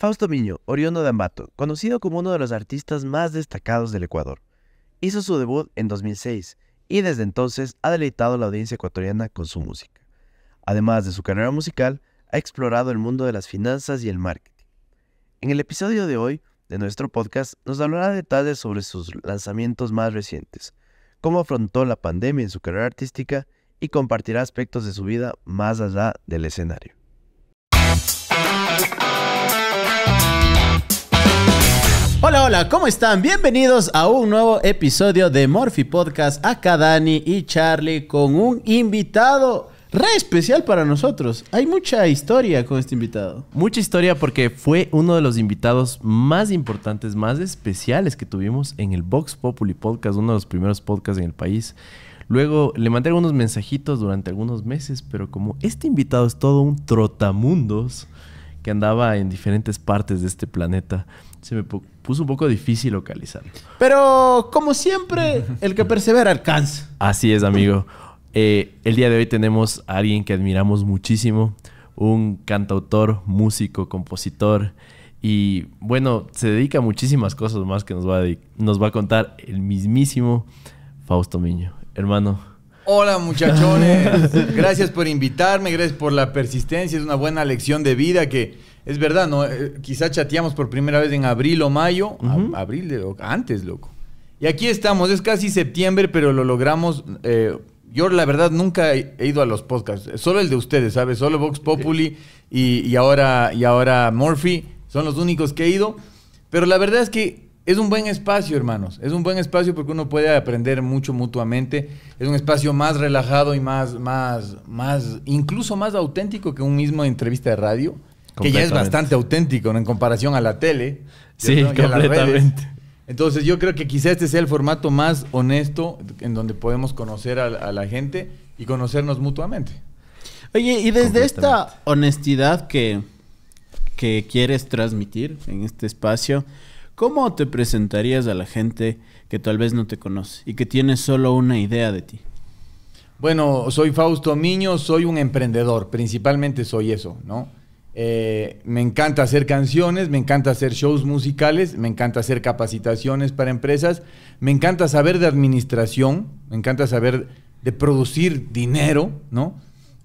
Fausto Miño, oriundo de Ambato, conocido como uno de los artistas más destacados del Ecuador, hizo su debut en 2006 y desde entonces ha deleitado a la audiencia ecuatoriana con su música. Además de su carrera musical, ha explorado el mundo de las finanzas y el marketing. En el episodio de hoy de nuestro podcast nos hablará detalles sobre sus lanzamientos más recientes, cómo afrontó la pandemia en su carrera artística y compartirá aspectos de su vida más allá del escenario. Hola, hola, ¿cómo están? Bienvenidos a un nuevo episodio de Morphy Podcast. Acá Dani y Charlie con un invitado re especial para nosotros. Hay mucha historia con este invitado. Mucha historia porque fue uno de los invitados más importantes, más especiales que tuvimos en el Vox Populi Podcast, uno de los primeros podcasts en el país. Luego le mandé algunos mensajitos durante algunos meses, pero como este invitado es todo un trotamundos que andaba en diferentes partes de este planeta, se me puso un poco difícil localizarlo. Pero como siempre, el que persevera alcanza. Así es, amigo. Eh, el día de hoy tenemos a alguien que admiramos muchísimo, un cantautor, músico, compositor. Y bueno, se dedica a muchísimas cosas más que nos va a, nos va a contar el mismísimo Fausto Miño. Hermano, Hola muchachones, gracias por invitarme, gracias por la persistencia, es una buena lección de vida que es verdad, ¿no? Eh, quizá chateamos por primera vez en abril o mayo, abril, de, antes, loco. Y aquí estamos, es casi septiembre, pero lo logramos. Eh, yo, la verdad, nunca he ido a los podcasts. Eh, solo el de ustedes, ¿sabes? Solo Vox Populi y, ahora, y ahora Murphy son los únicos que he ido. Pero la verdad es que es un buen espacio, hermanos. Es un buen espacio porque uno puede aprender mucho mutuamente. Es un espacio más relajado y más, más, más, incluso más auténtico que un mismo entrevista de radio. Que ya es bastante auténtico en comparación a la tele. Sí, completamente. Entonces yo creo que quizá este sea el formato más honesto en donde podemos conocer a, la gente y conocernos mutuamente. Oye, y desde esta honestidad que, que quieres transmitir en este espacio, ¿cómo te presentarías a la gente que tal vez no te conoce y que tiene solo una idea de ti? Bueno, soy Fausto Miño, soy un emprendedor, principalmente soy eso, ¿no? Eh, me encanta hacer canciones, me encanta hacer shows musicales, me encanta hacer capacitaciones para empresas, me encanta saber de administración, me encanta saber de producir dinero, ¿no?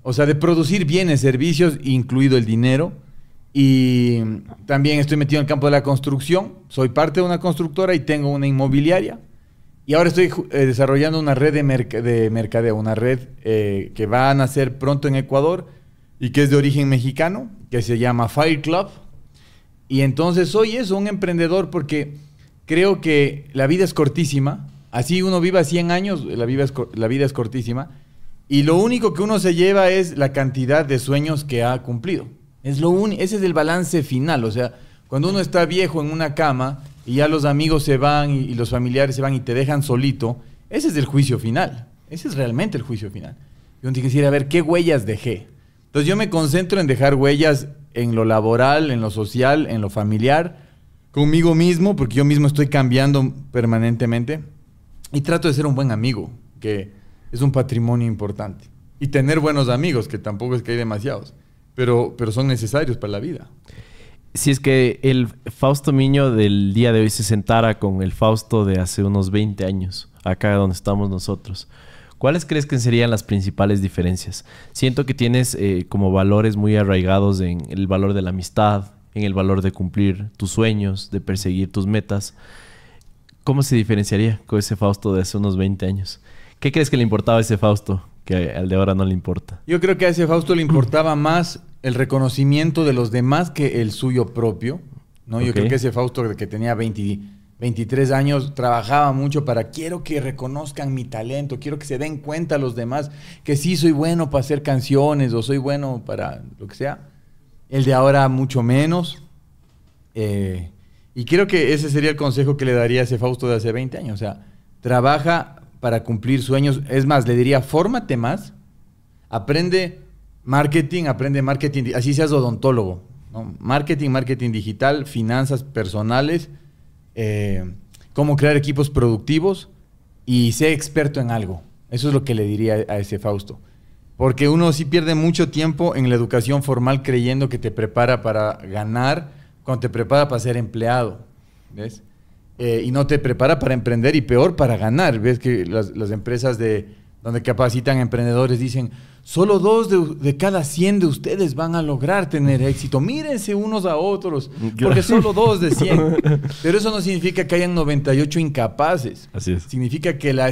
O sea, de producir bienes, servicios, incluido el dinero. Y también estoy metido en el campo de la construcción, soy parte de una constructora y tengo una inmobiliaria. Y ahora estoy eh, desarrollando una red de, mercadeo, una red eh, que va a nacer pronto en Ecuador y que es de origen mexicano, que se llama Fire Club. Y entonces hoy es un emprendedor, porque creo que la vida es cortísima. Así uno viva 100 años, la vida, es, la vida es cortísima. Y lo único que uno se lleva es la cantidad de sueños que ha cumplido. Es lo ese es el balance final. O sea, cuando uno está viejo en una cama y ya los amigos se van y, los familiares se van y te dejan solito, ese es el juicio final. Ese es realmente el juicio final. Y uno tiene que decir, a ver, ¿qué huellas dejé? Entonces yo me concentro en dejar huellas en lo laboral, en lo social, en lo familiar, conmigo mismo, porque yo mismo estoy cambiando permanentemente. Y trato de ser un buen amigo, que es un patrimonio importante. Y tener buenos amigos, que tampoco es que hay demasiados, pero, son necesarios para la vida. Si es que el Fausto Miño del día de hoy se sentara con el Fausto de hace unos 20 años, acá donde estamos nosotros, ¿Cuáles crees que serían las principales diferencias? Siento que tienes eh, como valores muy arraigados en el valor de la amistad, en el valor de cumplir tus sueños, de perseguir tus metas. ¿Cómo se diferenciaría con ese Fausto de hace unos 20 años? ¿Qué crees que le importaba a ese Fausto que al de ahora no le importa? Yo creo que a ese Fausto le importaba más el reconocimiento de los demás que el suyo propio. ¿no? Yo creo que ese Fausto que tenía 20, 23 años, trabajaba mucho para quiero que reconozcan mi talento, quiero que se den cuenta los demás que sí soy bueno para hacer canciones o soy bueno para lo que sea. El de ahora mucho menos. Eh, y creo que ese sería el consejo que le daría a ese Fausto de hace 20 años. O sea, trabaja para cumplir sueños. Es más, le diría, fórmate más, aprende marketing, aprende marketing, así seas odontólogo. Marketing, marketing digital, finanzas personales eh, cómo crear equipos productivos y ser experto en algo. Eso es lo que le diría a ese Fausto. Porque uno sí pierde mucho tiempo en la educación formal creyendo que te prepara para ganar cuando te prepara para ser empleado. ¿Ves? Eh, y no te prepara para emprender y peor para ganar. Ves que las, empresas de, donde capacitan emprendedores dicen, Solo dos de, cada 100 de ustedes van a lograr tener éxito. Mírense unos a otros, porque solo dos de 100. Pero eso no significa que hayan 98 incapaces. Así es. Significa que la,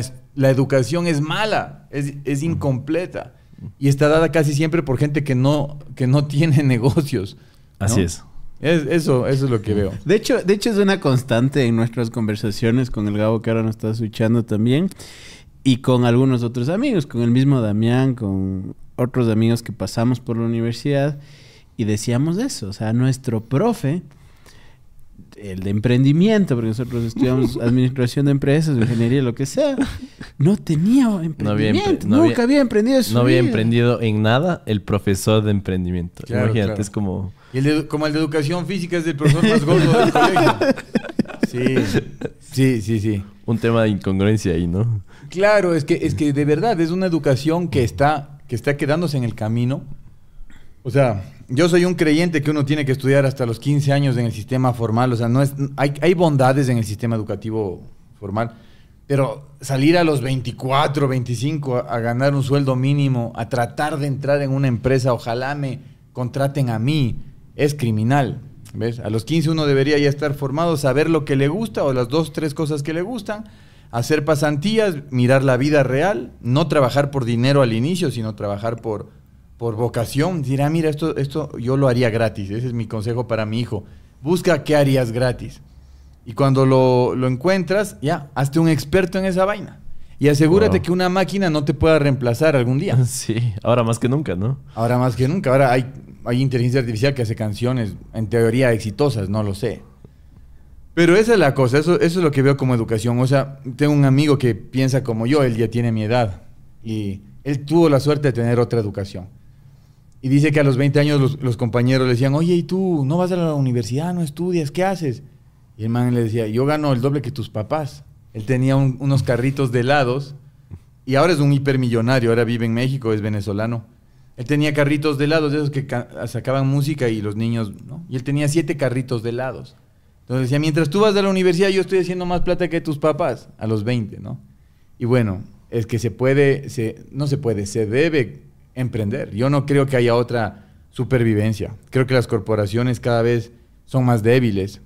educación es mala, es, incompleta. Y está dada casi siempre por gente que no, que no tiene negocios. Así es. es. eso, es lo que veo. De hecho, de hecho, es una constante en nuestras conversaciones con el Gabo que ahora nos está escuchando también y con algunos otros amigos, con el mismo Damián, con otros amigos que pasamos por la universidad y decíamos eso, o sea, nuestro profe, el de emprendimiento, porque nosotros estudiamos administración de empresas, ingeniería, lo que sea, no tenía emprendimiento, nunca había, emprendido eso. No había emprendido en nada el profesor de emprendimiento. Imagínate, es como... Y como el de educación física es el profesor más gordo del colegio. Sí, sí, sí, sí. Un tema de incongruencia ahí, ¿no? Claro, es que, es que de verdad es una educación que está, que está quedándose en el camino. O sea, yo soy un creyente que uno tiene que estudiar hasta los 15 años en el sistema formal. O sea, no es, hay, bondades en el sistema educativo formal. Pero salir a los 24, 25 a, ganar un sueldo mínimo, a tratar de entrar en una empresa, ojalá me contraten a mí, es criminal. ¿Ves? A los 15 uno debería ya estar formado, saber lo que le gusta o las dos, tres cosas que le gustan hacer pasantías, mirar la vida real, no trabajar por dinero al inicio, sino trabajar por, por vocación. Dirá, mira, esto, esto yo lo haría gratis. Ese es mi consejo para mi hijo. Busca qué harías gratis. Y cuando lo, lo encuentras, ya, hazte un experto en esa vaina. Y asegúrate que una máquina no te pueda reemplazar algún día. Sí, ahora más que nunca, ¿no? Ahora más que nunca. Ahora hay, hay inteligencia artificial que hace canciones, en teoría, exitosas, no lo sé. Pero esa es la cosa, eso, es lo que veo como educación. O sea, tengo un amigo que piensa como yo, él ya tiene mi edad y él tuvo la suerte de tener otra educación. Y dice que a los 20 años los, compañeros le decían, oye, ¿y tú no vas a la universidad, no estudias, qué haces? Y el man le decía, yo gano el doble que tus papás. Él tenía unos carritos de helados y ahora es un hipermillonario, ahora vive en México, es venezolano. Él tenía carritos de helados, de esos que sacaban música y los niños, ¿no? Y él tenía siete carritos de helados. Entonces decía, mientras tú vas de la universidad, yo estoy haciendo más plata que tus papás a los 20, ¿no? Y bueno, es que se puede, se, no se puede, se debe emprender. Yo no creo que haya otra supervivencia. Creo que las corporaciones cada vez son más débiles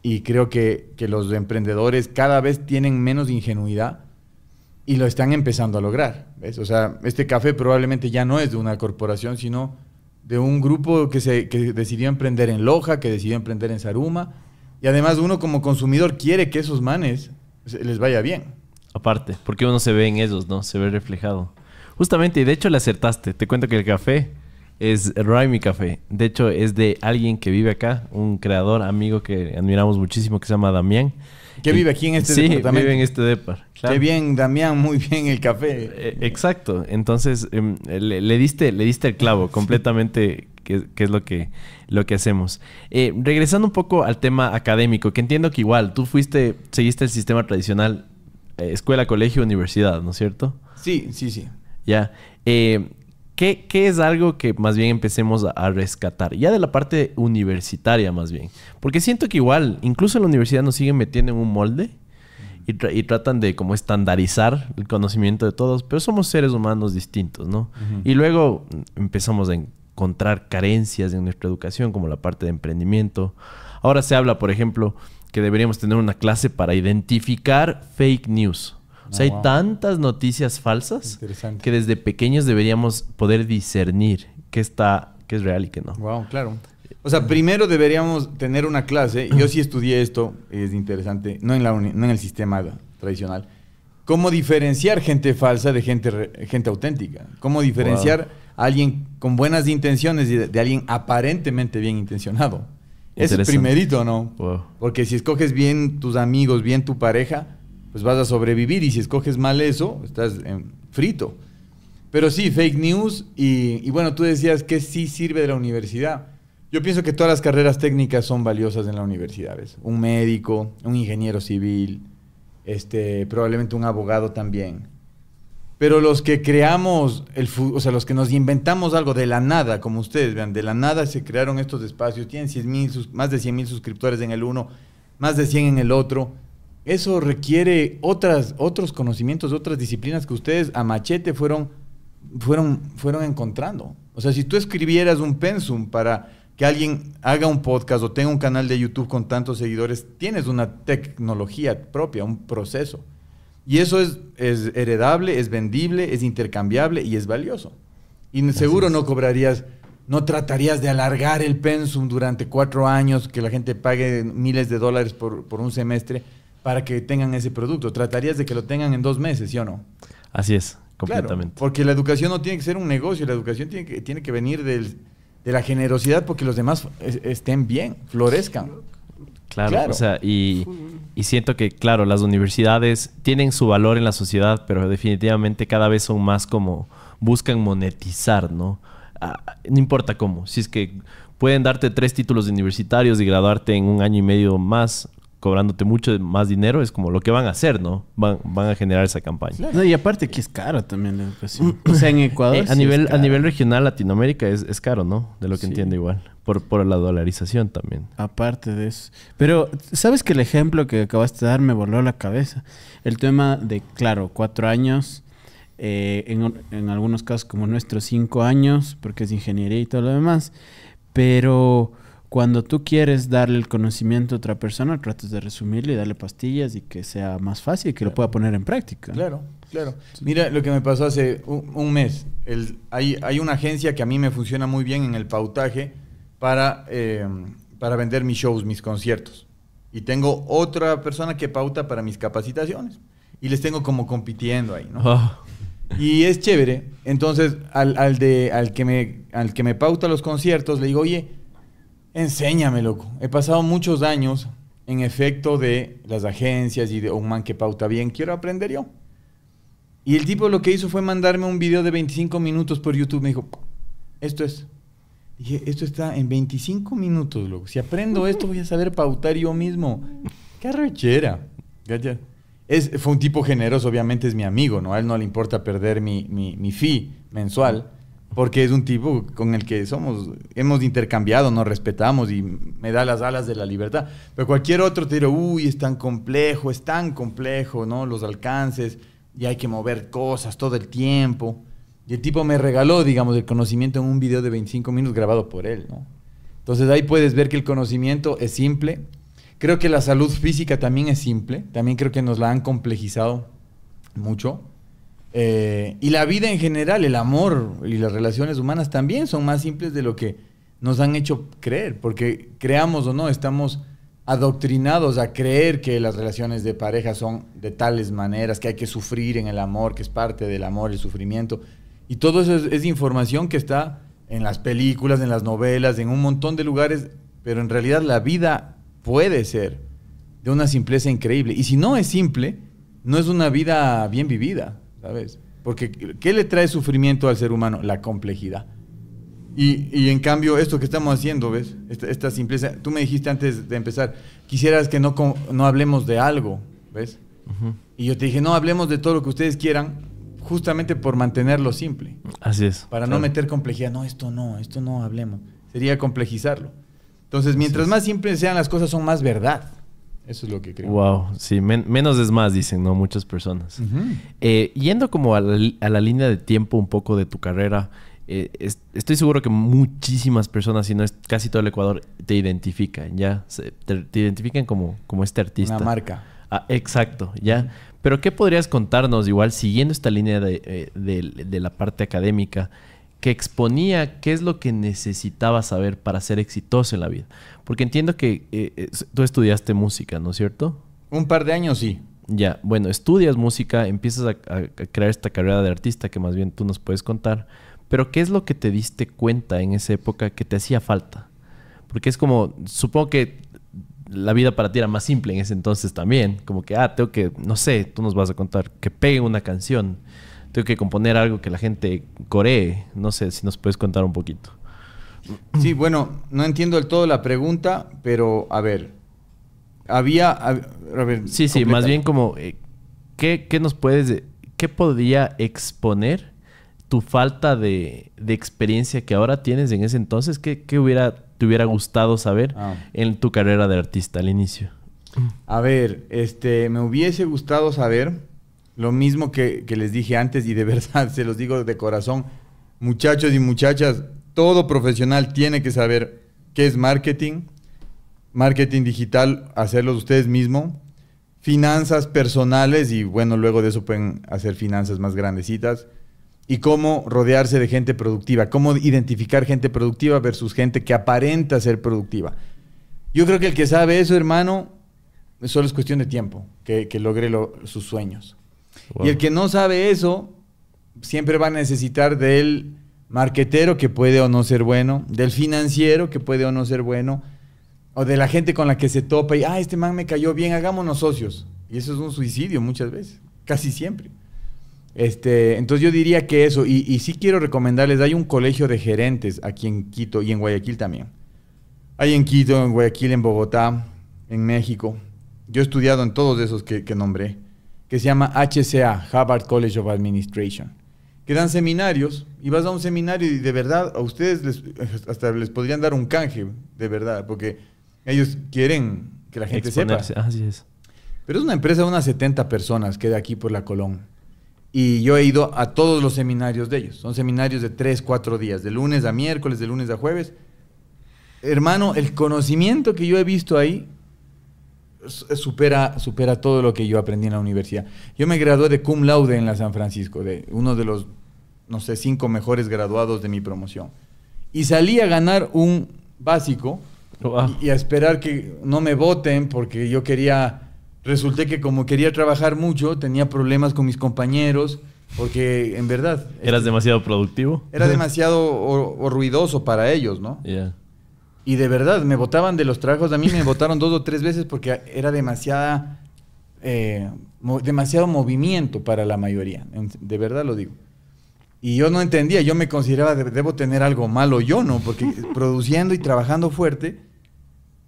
y creo que, que los emprendedores cada vez tienen menos ingenuidad y lo están empezando a lograr. O sea, este café probablemente ya no es de una corporación, sino de un grupo que, se, que decidió emprender en Loja, que decidió emprender en Saruma y además uno como consumidor quiere que esos manes les vaya bien. Aparte, porque uno se ve en esos, ¿no? Se ve reflejado. Justamente, y de hecho le acertaste. Te cuento que el café es Rhyme Café. De hecho, es de alguien que vive acá, un creador, amigo que admiramos muchísimo, que se llama Damián. Que vive aquí en este sí, vive en este departamento. Qué bien, Damián, muy bien el café. Eh, exacto. Entonces, em, le, diste, le diste el clavo completamente, que, es lo que, lo que hacemos. Eh, regresando un poco al tema académico, que entiendo que igual tú fuiste, seguiste el sistema tradicional, eh, escuela, colegio, universidad, ¿no es cierto? Sí, sí, sí. Ya. ¿Qué, es algo que más bien empecemos a, a, rescatar? Ya de la parte universitaria más bien. Porque siento que igual, incluso en la universidad nos siguen metiendo en un molde y, tratan de como estandarizar el conocimiento de todos, pero somos seres humanos distintos, ¿no? Y luego mm, empezamos a encontrar carencias en nuestra educación, como la parte de emprendimiento. Ahora se habla, por ejemplo, que deberíamos tener una clase para identificar fake news. o sea, hay ah, tantas noticias falsas que desde pequeños deberíamos poder discernir qué está, qué es real y qué no. Wow, claro. O sea, primero deberíamos tener una clase. Yo sí estudié esto, es interesante, no en, la no en el sistema tradicional. Cómo diferenciar gente falsa de gente, gente auténtica. Cómo diferenciar a alguien con buenas intenciones de, alguien aparentemente bien intencionado. Es primerito, ¿no? Porque si escoges bien tus amigos, bien tu pareja, pues vas a sobrevivir. Y si escoges mal eso, estás em, frito. Pero sí, fake news. Y, y bueno, tú decías que sí sirve de la universidad yo pienso que todas las carreras técnicas son valiosas en la universidad. Un médico, un ingeniero civil, este, probablemente un abogado también. Pero los que creamos, el, o sea, los que nos inventamos algo de la nada, como ustedes vean, de la nada se crearon estos espacios, tienen más de 100 mil suscriptores en el uno, más de 100 en el otro. Eso requiere otras, otros conocimientos, otras disciplinas que ustedes a machete fueron, fueron, fueron encontrando. O sea, si tú escribieras un pensum para que alguien haga un podcast o tenga un canal de YouTube con tantos seguidores, tienes una tecnología propia, un proceso. Y eso es, heredable, es vendible, es intercambiable y es valioso. Y seguro no cobrarías, no tratarías de alargar el pensum durante cuatro años, que la gente pague miles de dólares por, un semestre para que tengan ese producto. Tratarías de que lo tengan en dos meses, ¿sí o no? Así es, completamente. porque la educación no tiene que ser un negocio, la educación tiene que, tiene que venir del de la generosidad porque los demás estén bien, florezcan. Claro, y, siento que, claro, las universidades tienen su valor en la sociedad, pero definitivamente cada vez son más como buscan monetizar, ¿no? Ah, no importa cómo, si es que pueden darte tres títulos universitarios y graduarte en un año y medio más, cobrándote mucho más dinero, es como lo que van a hacer, ¿no? Van, van a generar esa campaña. y aparte que es caro también la educación. Pues, mm. o sea, en Ecuador. Eh, a, nivel, a nivel regional, Latinoamérica es, caro, ¿no? De lo que entiendo igual. Por, por la dolarización también. Aparte de eso. Pero, ¿sabes que el ejemplo que acabaste de dar me voló la cabeza? El tema de, claro, cuatro años. Eh, en, en algunos casos como nuestros cinco años, porque es ingeniería y todo lo demás. Pero cuando tú quieres darle el conocimiento a otra persona, tratas de resumirle y darle pastillas y que sea más fácil y que lo pueda poner en práctica. Claro, claro. Mira lo que me pasó hace un, mes. El, hay, hay, una agencia que a mí me funciona muy bien en el pautaje para, eh, para vender mis shows, mis conciertos. Y tengo otra persona que pauta para mis capacitaciones. Y les tengo como compitiendo ahí, ¿no? Oh. Y es chévere. Entonces, al, al, de, al, que me, al que me pauta los conciertos, le digo, oye, Enséñame, loco. He pasado muchos años en efecto de las agencias y de un oh, man que pauta bien. Quiero aprender yo. Y el tipo lo que hizo fue mandarme un video de 25 minutos por YouTube. Me dijo, esto es. Dije, esto está en 25 minutos, loco. Si aprendo esto, voy a saber pautar yo mismo. ¡Qué arrechera! Es, fue un tipo generoso, obviamente es mi amigo, ¿no? A él no le importa perder mi, mi, mi fee mensual. Porque es un tipo con el que somos, hemos intercambiado, nos respetamos y me da las alas de la libertad. Pero cualquier otro te dirá, uy, es tan complejo, es tan complejo, ¿no? Los alcances y hay que mover cosas todo el tiempo. Y el tipo me regaló, digamos, el conocimiento en un video de 25 minutos grabado por él, ¿no? Entonces ahí puedes ver que el conocimiento es simple. Creo que la salud física también es simple. También creo que nos la han complejizado mucho. Eh, y la vida en general, el amor y las relaciones humanas también son más simples de lo que nos han hecho creer, porque creamos o no, estamos adoctrinados a creer que las relaciones de pareja son de tales maneras, que hay que sufrir en el amor, que es parte del amor, el sufrimiento. Y todo eso es información que está en las películas, en las novelas, en un montón de lugares, pero en realidad la vida puede ser de una simpleza increíble. Y si no es simple, no es una vida bien vivida. ¿sabes? Porque ¿qué le trae sufrimiento al ser humano? La complejidad. Y, y en cambio, esto que estamos haciendo, ¿ves? Esta, simpleza. Tú me dijiste antes de empezar, quisieras que no, no hablemos de algo, ¿ves? Y yo te dije, no, hablemos de todo lo que ustedes quieran, justamente por mantenerlo simple. Así es. Para no meter complejidad. No, esto no, esto no hablemos. Sería complejizarlo. Entonces, mientras más simples sean las cosas, son más verdad. Eso es lo que creo. Wow, sí, menos es más, dicen, ¿no? Muchas personas. Eh, yendo como a la, línea de tiempo un poco de tu carrera, eh, estoy seguro que muchísimas personas, si no es casi todo el Ecuador, te identifican, ¿ya? te, identifican como, como este artista. Una marca. Ah, exacto, ¿ya? Pero ¿qué podrías contarnos, igual, siguiendo esta línea de eh, la parte académica? que exponía qué es lo que necesitaba saber para ser exitoso en la vida. Porque entiendo que eh, eh, tú estudiaste música, ¿no es cierto? Un par de años sí. Ya, bueno, estudias música, empiezas a, a, crear esta carrera de artista que más bien tú nos puedes contar, pero ¿qué es lo que te diste cuenta en esa época que te hacía falta? Porque es como, supongo que la vida para ti era más simple en ese entonces también, como que, ah, tengo que, no sé, tú nos vas a contar, que pegue una canción tengo que componer algo que la gente coree. No sé si nos puedes contar un poquito. Sí, bueno, no entiendo del todo la pregunta, pero a ver. Había. sí, sí, más bien como. Eh, ¿qué, ¿Qué nos puedes. ¿Qué podría exponer tu falta de, de, experiencia que ahora tienes en ese entonces? ¿Qué, hubiera, te hubiera gustado saber ah. en tu carrera de artista al inicio? A ver, este, me hubiese gustado saber lo mismo que, les dije antes y de verdad se los digo de corazón, muchachos y muchachas, todo profesional tiene que saber qué es marketing, marketing digital, hacerlo ustedes mismos, finanzas personales y bueno, luego de eso pueden hacer finanzas más grandecitas y cómo rodearse de gente productiva, cómo identificar gente productiva versus gente que aparenta ser productiva. Yo creo que el que sabe eso, hermano, solo es cuestión de tiempo que, logre sus sueños. Y el que no sabe eso, siempre va a necesitar del marquetero que puede o no ser bueno, del financiero que puede o no ser bueno, o de la gente con la que se topa y, ah, este man me cayó bien, hagámonos socios. Y eso es un suicidio muchas veces, casi siempre. Este, entonces yo diría que eso, y, y sí quiero recomendarles, hay un colegio de gerentes aquí en Quito y en Guayaquil también. Hay en Quito, en Guayaquil, en Bogotá, en México. Yo he estudiado en todos esos que nombré que se llama HCA, Harvard College of Administration, que dan seminarios y vas a un seminario y de verdad a ustedes hasta les podrían dar un canje, de verdad, porque ellos quieren que la gente sepa. es. Pero es una empresa de unas 70 personas que de aquí por la Colón. Y yo he ido a todos los seminarios de ellos. Son seminarios de 3, 4 días, de lunes a miércoles, de lunes a jueves. Hermano, el conocimiento que yo he visto ahí eh, supera, supera todo lo que yo aprendí en la universidad. Yo me gradué de cum laude en la San Francisco, de uno de los, no sé, cinco mejores graduados de mi promoción. Y salí a ganar un básico y, a esperar que no me voten porque yo quería, resulté que como quería trabajar mucho, tenía problemas con mis compañeros. Porque en verdad... ¿Eras este, demasiado productivo? Era demasiado ruidoso para ellos, ¿no? Y de verdad, me votaban de los trabajos. A mí me votaron dos o tres veces porque era demasiada, eh, demasiado movimiento para la mayoría. De verdad lo digo. Y yo no entendía, yo me consideraba, debo tener algo malo yo, ¿no? Porque produciendo y trabajando fuerte,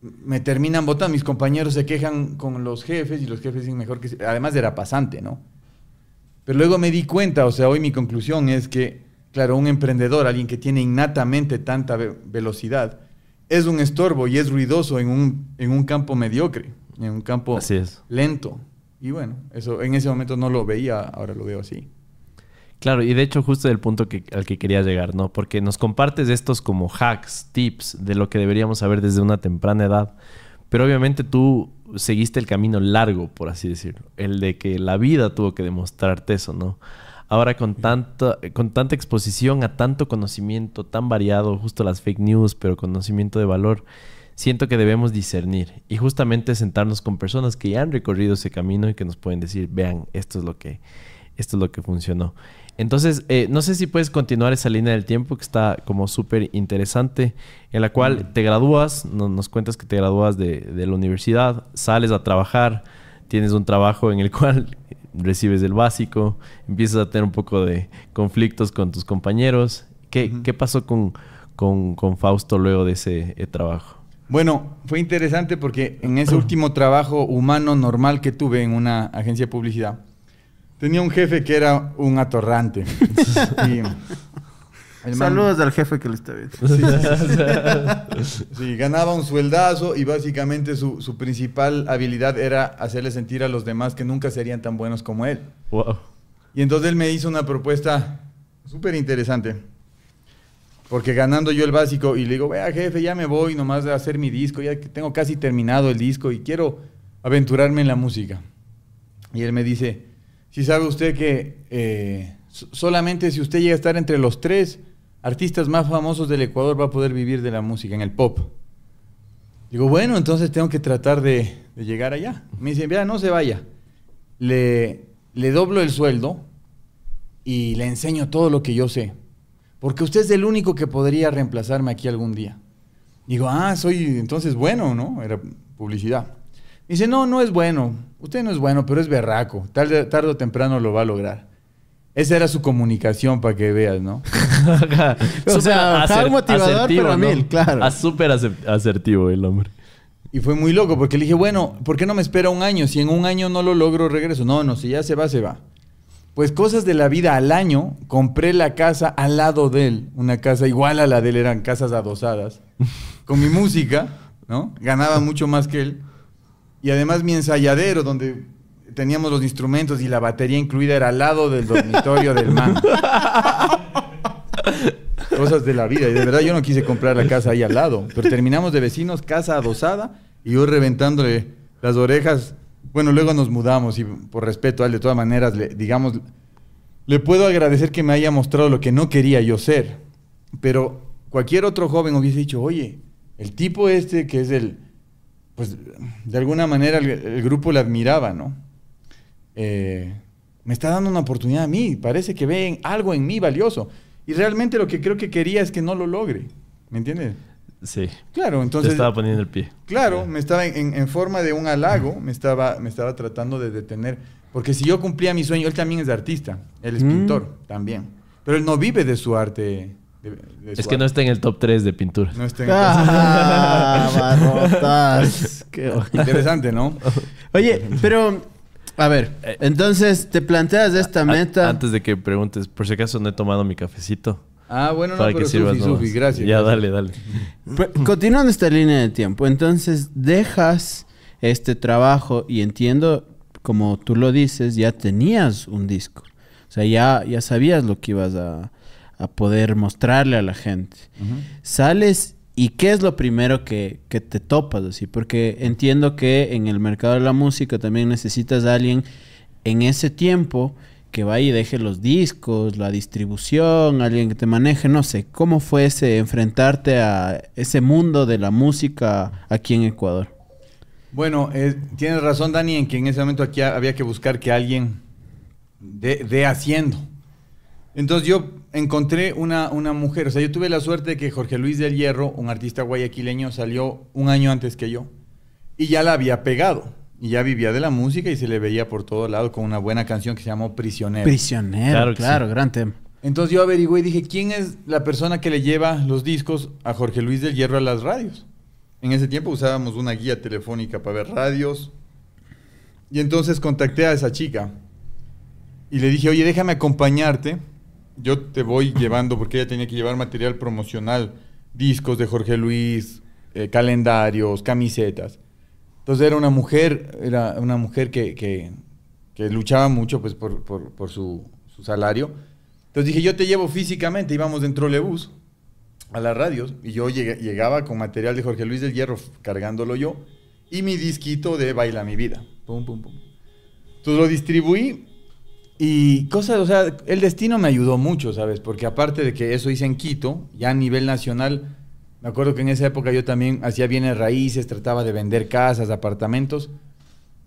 me terminan votando. Mis compañeros se quejan con los jefes y los jefes dicen mejor que... Además era pasante, ¿no? Pero luego me di cuenta, o sea, hoy mi conclusión es que, claro, un emprendedor, alguien que tiene innatamente tanta velocidad, es un estorbo y es ruidoso en un, en un campo mediocre, en un campo lento. Y bueno, eso en ese momento no lo veía, ahora lo veo así. Claro, y de hecho justo del punto al que quería llegar, ¿no? Porque nos compartes estos como hacks, tips de lo que deberíamos saber desde una temprana edad, pero obviamente tú seguiste el camino largo, por así decirlo, el de que la vida tuvo que demostrarte eso, ¿no? Ahora con tanta, con tanta exposición a tanto conocimiento tan variado, justo las fake news, pero conocimiento de valor, siento que debemos discernir y justamente sentarnos con personas que ya han recorrido ese camino y que nos pueden decir, vean, esto es lo que, esto es lo que funcionó. Entonces, eh, no sé si puedes continuar esa línea del tiempo que está como súper interesante, en la cual te gradúas, nos cuentas que te gradúas de, de, la universidad, sales a trabajar, tienes un trabajo en el cual recibes el básico, empiezas a tener un poco de conflictos con tus compañeros. ¿Qué, pasó con, con, Fausto luego de ese eh, trabajo? Bueno, fue interesante porque en ese último trabajo humano normal que tuve en una agencia de publicidad, tenía un jefe que era un atorrante. Saludos al jefe que le está viendo. Sí, ganaba un sueldazo y básicamente su, su, principal habilidad era hacerle sentir a los demás que nunca serían tan buenos como él. Wow. Y entonces él me hizo una propuesta súper interesante. Porque ganando yo el básico y le digo, vea jefe, ya me voy nomás a hacer mi disco, ya que tengo casi terminado el disco y quiero aventurarme en la música. Y él me dice, si sabe usted que eh, solamente si usted llega a estar entre los tres, artistas más famosos del Ecuador va a poder vivir de la música, en el pop. Digo, bueno, entonces tengo que tratar de, llegar allá. Me dicen, vea, no se vaya. Le, le doblo el sueldo y le enseño todo lo que yo sé. Porque usted es el único que podría reemplazarme aquí algún día. Digo, ah, soy entonces bueno, ¿no? Era publicidad. Me dice, no, no es bueno. Usted no es bueno, pero es berraco. Tardo tarde o temprano lo va a lograr. Esa era su comunicación para que veas, ¿no? o sea, está motivador, para pero claro. Ah, súper asertivo el hombre. Y fue muy loco porque le dije, bueno, ¿por qué no me espera un año? Si en un año no lo logro, regreso. No, no, si ya se va, se va. Pues cosas de la vida al año, compré la casa al lado de él. Una casa igual a la de él, eran casas adosadas. Con mi música, ¿no? Ganaba mucho más que él. Y además mi ensayadero, donde teníamos los instrumentos y la batería incluida era al lado del dormitorio del man. Cosas de la vida. Y de verdad yo no quise comprar la casa ahí al lado. Pero terminamos de vecinos, casa adosada, y yo reventándole las orejas. Bueno, luego nos mudamos y por respeto a de todas maneras, le, digamos, le puedo agradecer que me haya mostrado lo que no quería yo ser. Pero cualquier otro joven hubiese dicho, oye, el tipo este que es el, pues de alguna manera el grupo le admiraba, ¿no? Eh, me está dando una oportunidad a mí, parece que ven algo en mí valioso. Y realmente lo que creo que quería es que no lo logre, ¿me entiendes? Sí. Claro, entonces... Te estaba poniendo el pie. Claro, me estaba en, forma de un halago, me estaba, me estaba tratando de detener. Porque si yo cumplía mi sueño, él también es artista, él es mm. pintor también. Pero él no vive de su arte es que no está en el top 3 de pintura. No está en el top 3. Ah, Interesante, ¿no? Oye, pero a ver, eh, entonces te planteas esta meta. Antes de que preguntes, por si acaso no he tomado mi cafecito. Ah, bueno, no, para pero que sirvas sufi, sufi, gracias. Ya, dale, dale. continuando esta línea de tiempo, entonces dejas este trabajo y entiendo, como tú lo dices, ya tenías un disco. O sea, ya, ya sabías lo que ibas a, a poder mostrarle a la gente. Sales ¿Y qué es lo primero que, te topas así? Porque entiendo que en el mercado de la música también necesitas a alguien en ese tiempo que vaya y deje los discos, la distribución, alguien que te maneje, no sé, ¿cómo fue ese enfrentarte a ese mundo de la música aquí en Ecuador? Bueno, eh, tienes razón Dani en que en ese momento aquí había que buscar que alguien dé haciendo entonces yo encontré una, mujer, o sea, yo tuve la suerte de que Jorge Luis del Hierro, un artista guayaquileño, salió un año antes que yo y ya la había pegado. Y ya vivía de la música y se le veía por todo lado con una buena canción que se llamó Prisionero. Prisionero, claro, claro gran tema. Entonces yo averigué y dije, ¿quién es la persona que le lleva los discos a Jorge Luis del Hierro a las radios? En ese tiempo usábamos una guía telefónica para ver radios. Y entonces contacté a esa chica y le dije, oye, déjame acompañarte yo te voy llevando, porque ella tenía que llevar material promocional, discos de Jorge Luis, eh, calendarios, camisetas. Entonces era una mujer, era una mujer que, que, luchaba mucho pues, por, su, salario. Entonces dije, yo te llevo físicamente, íbamos en bus a las radios, y yo llegaba con material de Jorge Luis del Hierro, cargándolo yo, y mi disquito de Baila mi vida. Pum, Entonces lo distribuí y cosas, o sea, el destino me ayudó mucho, ¿sabes? Porque aparte de que eso hice en Quito, ya a nivel nacional, me acuerdo que en esa época yo también hacía bienes raíces, trataba de vender casas, apartamentos,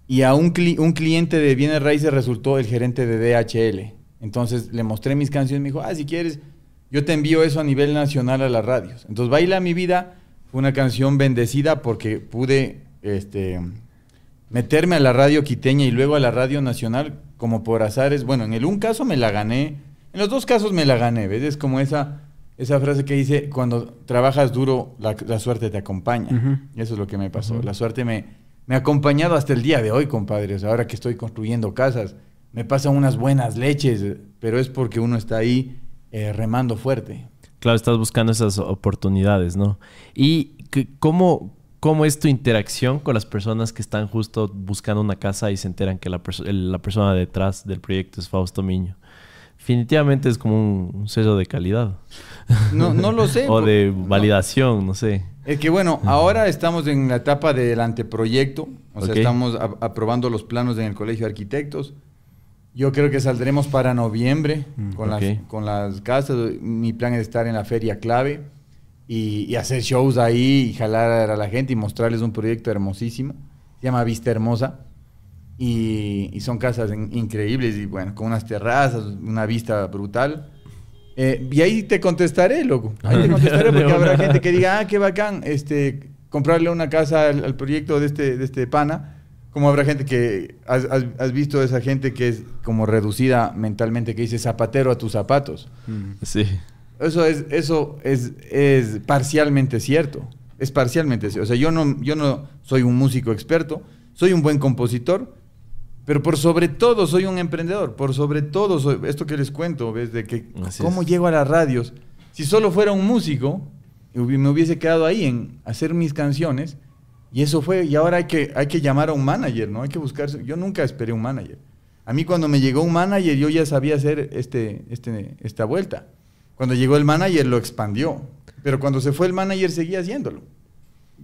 y a un, cliente de bienes raíces resultó el gerente de DHL. Entonces le mostré mis canciones, y me dijo, ah, si quieres, yo te envío eso a nivel nacional a las radios. Entonces, Baila mi vida fue una canción bendecida porque pude este, meterme a la radio quiteña y luego a la radio nacional, como por azares. Bueno, en el un caso me la gané, en los dos casos me la gané, ¿ves? Es como esa, esa frase que dice, cuando trabajas duro, la, suerte te acompaña. y eso es lo que me pasó. La suerte me, me, ha acompañado hasta el día de hoy, compadres. Ahora que estoy construyendo casas, me pasan unas buenas leches, pero es porque uno está ahí eh, remando fuerte. Claro, estás buscando esas oportunidades, ¿no? ¿Y cómo, ¿Cómo es tu interacción con las personas que están justo buscando una casa y se enteran que la, persona detrás del proyecto es Fausto Miño? Definitivamente es como un, sello de calidad. No, no lo sé. o de validación, no. sé. Es que bueno, ahora estamos en la etapa del anteproyecto, o sea, estamos aprobando los planos en el Colegio de Arquitectos. Yo creo que saldremos para noviembre mm, con, las, con las casas. Mi plan es estar en la feria clave y, hacer shows ahí y jalar a la gente y mostrarles un proyecto hermosísimo. Se llama Vista Hermosa. Y, son casas increíbles y bueno, con unas terrazas, una vista brutal. Eh, y ahí te contestaré, loco. Ahí te contestaré porque habrá gente que diga, ah, qué bacán, este, comprarle una casa al, proyecto de este, de este pana. Como habrá gente que. Has, has, visto esa gente que es como reducida mentalmente, que dice zapatero a tus zapatos. Sí. Eso es, eso es, parcialmente cierto. Es parcialmente cierto. O sea, yo no, yo no soy un músico experto, soy un buen compositor, pero por sobre todo soy un emprendedor. Por sobre todo, soy, esto que les cuento, ¿ves? De que cómo llego a las radios. Si solo fuera un músico, me hubiese quedado ahí en hacer mis canciones. Y eso fue, y ahora hay que, hay que llamar a un manager, ¿no? Hay que buscarse. Yo nunca esperé un manager. A mí cuando me llegó un manager, yo ya sabía hacer este, este, esta vuelta. Cuando llegó el manager lo expandió, pero cuando se fue el manager seguía haciéndolo.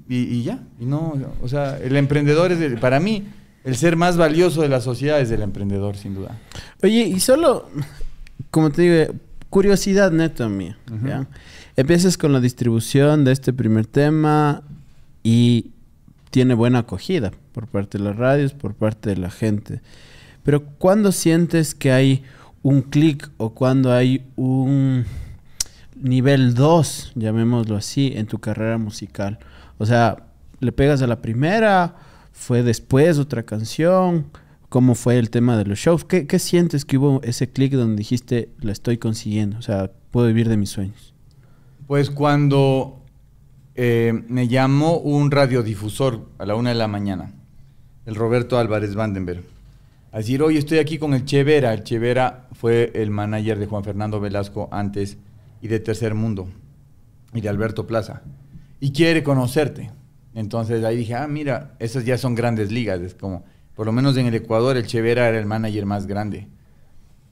Y, ya, no, o sea, el emprendedor es, para mí, el ser más valioso de la sociedad es el emprendedor, sin duda. Oye, y solo, como te digo, curiosidad neta mía. Empiezas con la distribución de este primer tema y tiene buena acogida por parte de las radios, por parte de la gente. Pero ¿cuándo sientes que hay un clic o cuando hay un nivel 2, llamémoslo así, en tu carrera musical? O sea, ¿le pegas a la primera? ¿Fue después otra canción? ¿Cómo fue el tema de los shows? ¿Qué, sientes que hubo ese clic donde dijiste, la estoy consiguiendo? O sea, puedo vivir de mis sueños. Pues cuando eh, me llamó un radiodifusor a la una de la mañana, el Roberto Álvarez Vandenberg, a decir, hoy estoy aquí con el Chevera. El Chevera fue el manager de Juan Fernando Velasco antes de Tercer Mundo y de Alberto Plaza y quiere conocerte. Entonces ahí dije, ah, mira, esas ya son grandes ligas. Es como, por lo menos en el Ecuador, el Chevera era el manager más grande.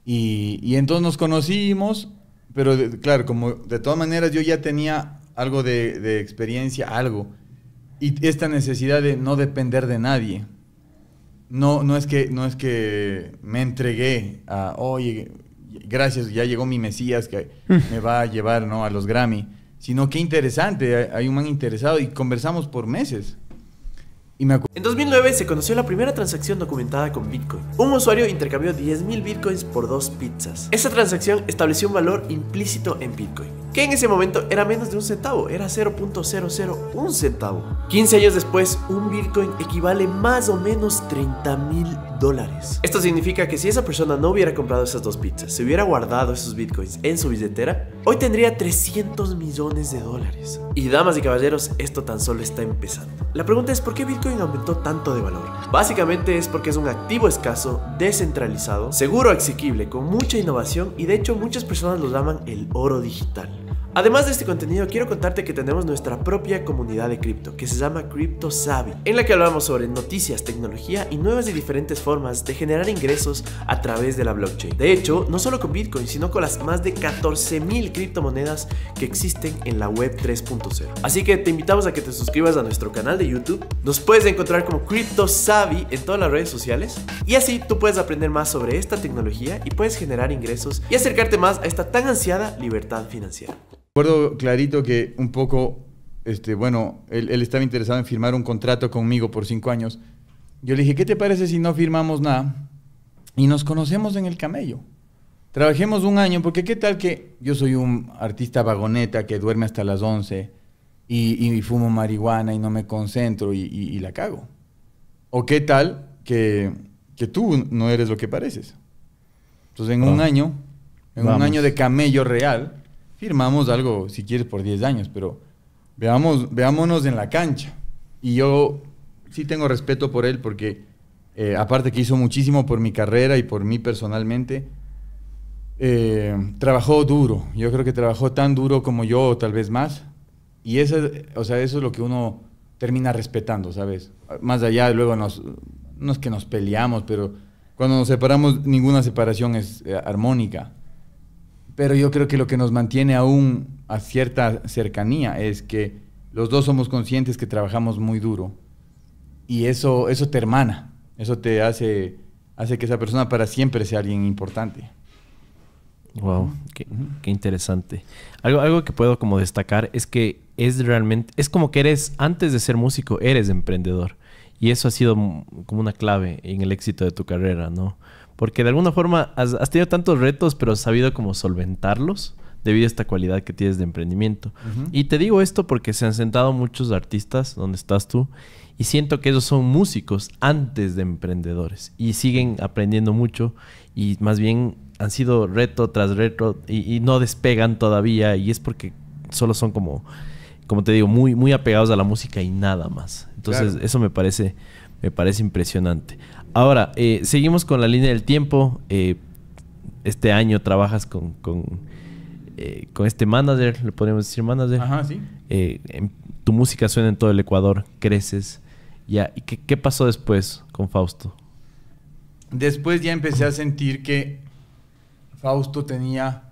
Y, entonces nos conocimos, pero claro, como de todas maneras yo ya tenía algo de, experiencia, algo. Y esta necesidad de no depender de nadie. No, no, es que, no es que me entregué a, oye, gracias, ya llegó mi Mesías que mm. me va a llevar ¿no? a los Grammy, sino qué interesante, hay un man interesado y conversamos por meses. Y en 2009 se conoció la primera transacción documentada con Bitcoin. Un usuario intercambió 10.000 Bitcoins por dos pizzas. Esta transacción estableció un valor implícito en Bitcoin que en ese momento era menos de un centavo, era 0.001 centavo. 15 años después, un Bitcoin equivale más o menos 30 mil dólares. Esto significa que si esa persona no hubiera comprado esas dos pizzas, se hubiera guardado esos Bitcoins en su billetera, hoy tendría 300 millones de dólares. Y damas y caballeros, esto tan solo está empezando. La pregunta es ¿por qué Bitcoin aumentó tanto de valor? Básicamente es porque es un activo escaso, descentralizado, seguro, asequible, con mucha innovación y de hecho muchas personas lo llaman el oro digital. Además de este contenido, quiero contarte que tenemos nuestra propia comunidad de cripto, que se llama Crypto Savvy, en la que hablamos sobre noticias, tecnología y nuevas y diferentes formas de generar ingresos a través de la blockchain. De hecho, no solo con Bitcoin, sino con las más de 14.000 criptomonedas que existen en la web 3.0. Así que te invitamos a que te suscribas a nuestro canal de YouTube. Nos puedes encontrar como Crypto Savvy en todas las redes sociales y así tú puedes aprender más sobre esta tecnología y puedes generar ingresos y acercarte más a esta tan ansiada libertad financiera. Recuerdo clarito que un poco, este, bueno, él, estaba interesado en firmar un contrato conmigo por cinco años. Yo le dije, ¿qué te parece si no firmamos nada y nos conocemos en el camello? Trabajemos un año, porque qué tal que yo soy un artista vagoneta que duerme hasta las 11 y, fumo marihuana y no me concentro y, la cago. O qué tal que, tú no eres lo que pareces. Entonces en un ah. año, en un año de camello real, firmamos algo, si quieres, por 10 años, pero veamos, veámonos en la cancha. Y yo sí tengo respeto por él porque, eh, aparte que hizo muchísimo por mi carrera y por mí personalmente, eh, trabajó duro. Yo creo que trabajó tan duro como yo, tal vez más. Y eso, o sea, eso es lo que uno termina respetando, ¿sabes? Más allá, luego nos, no es que nos peleamos, pero cuando nos separamos, ninguna separación es eh, armónica. Pero yo creo que lo que nos mantiene aún a cierta cercanía es que los dos somos conscientes que trabajamos muy duro y eso, eso te hermana, eso te hace, hace que esa persona para siempre sea alguien importante. Wow, qué, interesante. Algo, algo que puedo como destacar es que es realmente, es como que eres, antes de ser músico, eres emprendedor. Y eso ha sido como una clave en el éxito de tu carrera, ¿no? Porque de alguna forma has, tenido tantos retos, pero has sabido cómo solventarlos debido a esta cualidad que tienes de emprendimiento. Y te digo esto porque se han sentado muchos artistas donde estás tú y siento que ellos son músicos antes de emprendedores y siguen aprendiendo mucho y más bien han sido reto tras reto y, no despegan todavía y es porque solo son como, como te digo, muy, muy apegados a la música y nada más. Entonces eso me parece me parece impresionante. Ahora, eh, seguimos con la línea del tiempo. Eh, este año trabajas con, eh, con, este manager, le podríamos decir manager. Ajá, sí. tu música suena en todo el Ecuador, creces. Ya. ¿Y qué, qué pasó después con Fausto? Después ya empecé a sentir que Fausto tenía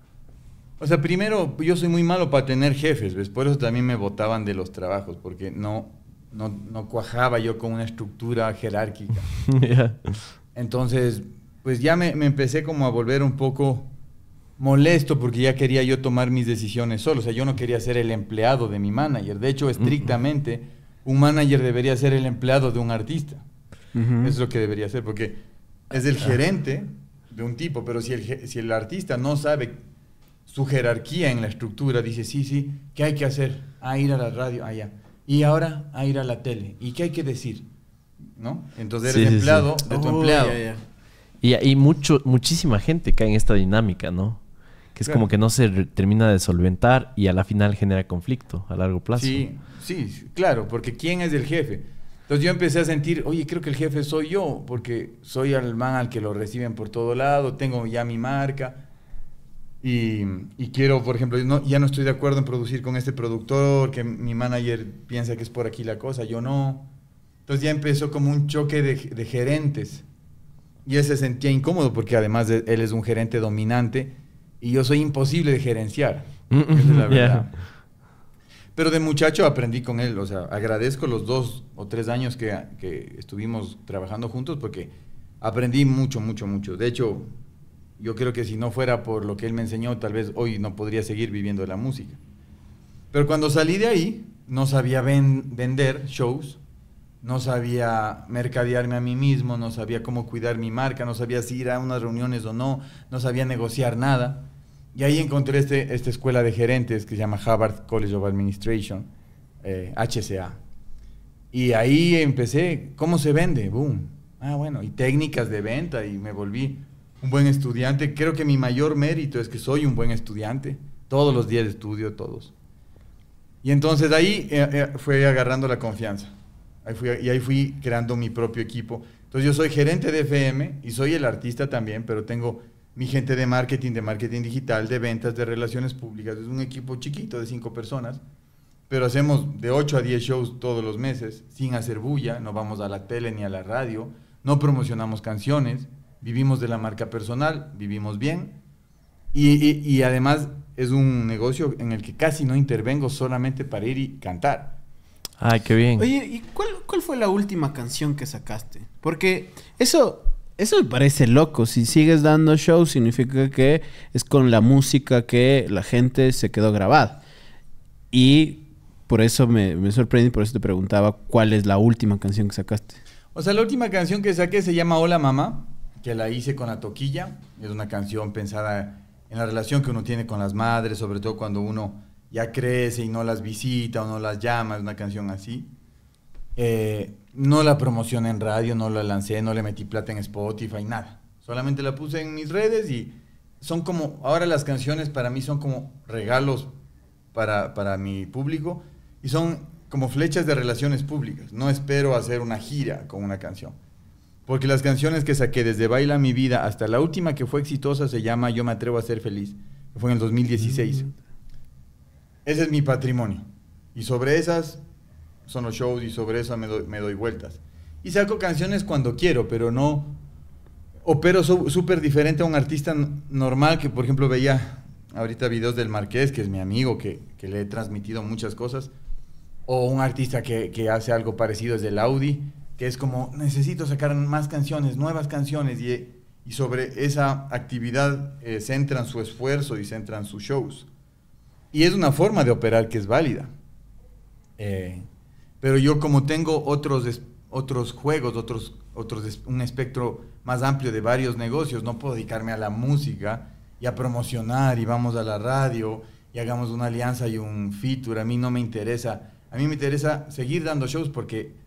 o sea, primero, yo soy muy malo para tener jefes, ¿ves? Por eso también me votaban de los trabajos, porque no, no, cuajaba yo con una estructura jerárquica. Entonces, pues ya me, empecé como a volver un poco molesto porque ya quería yo tomar mis decisiones solo. O sea, yo no quería ser el empleado de mi manager. De hecho, estrictamente, un manager debería ser el empleado de un artista. Es lo que debería ser, porque es el ah. gerente de un tipo, pero si el, si el artista no sabe su jerarquía en la estructura, dice, sí, sí, ¿qué hay que hacer? Ah, ir a la radio, allá. Ah, y ahora a ir a la tele. ¿Y qué hay que decir? ¿No? Entonces eres empleado de tu empleado. Y, hay mucho, muchísima gente cae en esta dinámica, ¿no? Que es como que no se termina de solventar y a la final genera conflicto a largo plazo. Sí, sí, claro, porque ¿quién es el jefe? Entonces yo empecé a sentir, oye, creo que el jefe soy yo, porque soy el man al que lo reciben por todo lado, tengo ya mi marca, y, y, quiero, por ejemplo, no, ya no estoy de acuerdo en producir con este productor, que mi manager piensa que es por aquí la cosa, yo no. Entonces ya empezó como un choque de, gerentes. Y él se sentía incómodo porque además él es un gerente dominante y yo soy imposible de gerenciar. Mm, Esa es la mm, verdad. Pero de muchacho aprendí con él, o sea, agradezco los dos o tres años que estuvimos trabajando juntos porque aprendí mucho, mucho, mucho. De hecho, yo creo que si no fuera por lo que él me enseñó, tal vez hoy no podría seguir viviendo de la música. Pero cuando salí de ahí, no sabía vender shows, no sabía mercadearme a mí mismo, no sabía cómo cuidar mi marca, no sabía si ir a unas reuniones o no, no sabía negociar nada. Y ahí encontré este, esta escuela de gerentes que se llama Harvard College of Administration, HCA. Eh, y ahí empecé, ¿cómo se vende? Boom. Ah, bueno, y técnicas de venta y me volví un buen estudiante. Creo que mi mayor mérito es que soy un buen estudiante. Todos los días estudio, todos. Y entonces ahí eh, eh, fui agarrando la confianza. fui, y ahí fui creando mi propio equipo. Entonces yo soy gerente de FM y soy el artista también, pero tengo mi gente de marketing, de marketing digital, de ventas, de relaciones públicas. Es un equipo chiquito de cinco personas, pero hacemos de 8 a 10 shows todos los meses, sin hacer bulla, no vamos a la tele ni a la radio, no promocionamos canciones, vivimos de la marca personal, vivimos bien y, y, además es un negocio en el que casi no intervengo solamente para ir y cantar. Ay, qué bien. Oye, ¿y cuál, cuál fue la última canción que sacaste? Porque eso, eso me parece loco. Si sigues dando shows, significa que es con la música que la gente se quedó grabada. Y por eso me, me sorprende por eso te preguntaba cuál es la última canción que sacaste. O sea, la última canción que saqué se llama Hola Mamá que la hice con la toquilla. Es una canción pensada en la relación que uno tiene con las madres, sobre todo cuando uno ya crece y no las visita o no las llama, es una canción así. Eh, no la promocioné en radio, no la lancé, no le metí plata en Spotify, nada. Solamente la puse en mis redes y son como, ahora las canciones para mí son como regalos para mi público y son como flechas de relaciones públicas. No espero hacer una gira con una canción porque las canciones que saqué desde Baila mi vida hasta la última que fue exitosa se llama Yo me atrevo a ser feliz. Fue en el 2016. Mm. Ese es mi patrimonio. Y sobre esas son los shows y sobre eso me doy, vueltas. Y saco canciones cuando quiero, pero no opero súper diferente a un artista normal que, por ejemplo, veía ahorita videos del Marqués, que es mi amigo, que, le he transmitido muchas cosas. O un artista que, hace algo parecido es del Audi que es como necesito sacar más canciones, nuevas canciones, y, sobre esa actividad eh, centran su esfuerzo y centran sus shows. Y es una forma de operar que es válida. Eh. pero yo como tengo otros, otros juegos, otros, otros, un espectro más amplio de varios negocios, no puedo dedicarme a la música y a promocionar y vamos a la radio y hagamos una alianza y un feature. A mí no me interesa. A mí me interesa seguir dando shows porque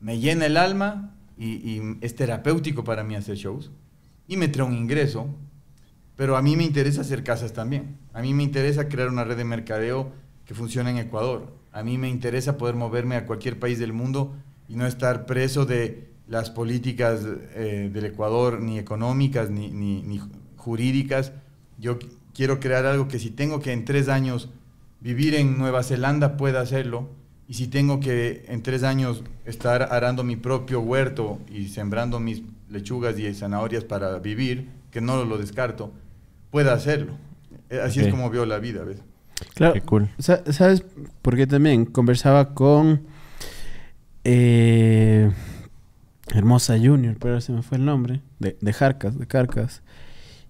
me llena el alma y, es terapéutico para mí hacer shows y me trae un ingreso, pero a mí me interesa hacer casas también. A mí me interesa crear una red de mercadeo que funcione en Ecuador. A mí me interesa poder moverme a cualquier país del mundo y no estar preso de las políticas eh, del Ecuador, ni económicas, ni, ni jurídicas. Yo quiero crear algo que si tengo que en tres años vivir en Nueva Zelanda pueda hacerlo y si tengo que en tres años estar arando mi propio huerto y sembrando mis lechugas y zanahorias para vivir, que no lo descarto, pueda hacerlo. Eh, así es como veo la vida, ¿ves? Claro. ¿Sabes? Porque también conversaba con eh, Hermosa Junior, pero se me fue el nombre, de, de Jarcas, de Carcas.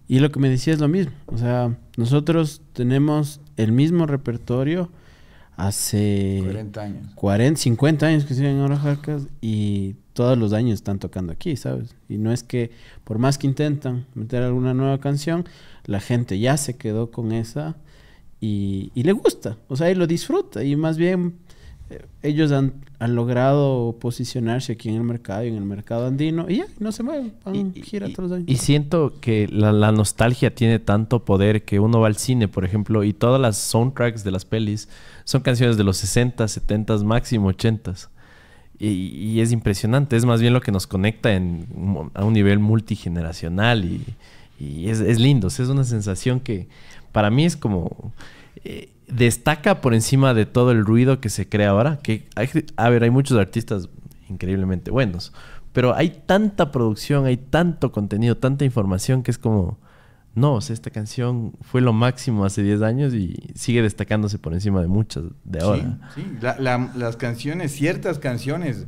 Y lo que me decía es lo mismo. O sea, nosotros tenemos el mismo repertorio hace 40 años. 40, 50 años que siguen en Jarcas y todos los años están tocando aquí, ¿sabes? Y no es que por más que intentan meter alguna nueva canción, la gente ya se quedó con esa y, y le gusta, o sea, y lo disfruta y más bien ellos han, logrado posicionarse aquí en el mercado y en el mercado andino y ya, no se mueven, van, y, gira todos los años. Y siento que la, nostalgia tiene tanto poder que uno va al cine, por ejemplo, y todas las soundtracks de las pelis son canciones de los 60, 70, máximo 80. Y, y es impresionante, es más bien lo que nos conecta a un nivel multigeneracional y, es, lindo, es una sensación que para mí es como... Eh, destaca por encima de todo el ruido que se crea ahora. Que, a ver, hay muchos artistas increíblemente buenos, pero hay tanta producción, hay tanto contenido, tanta información que es como, no, o sea, esta canción fue lo máximo hace 10 años y sigue destacándose por encima de muchas de ahora. Sí, sí. las canciones, ciertas canciones,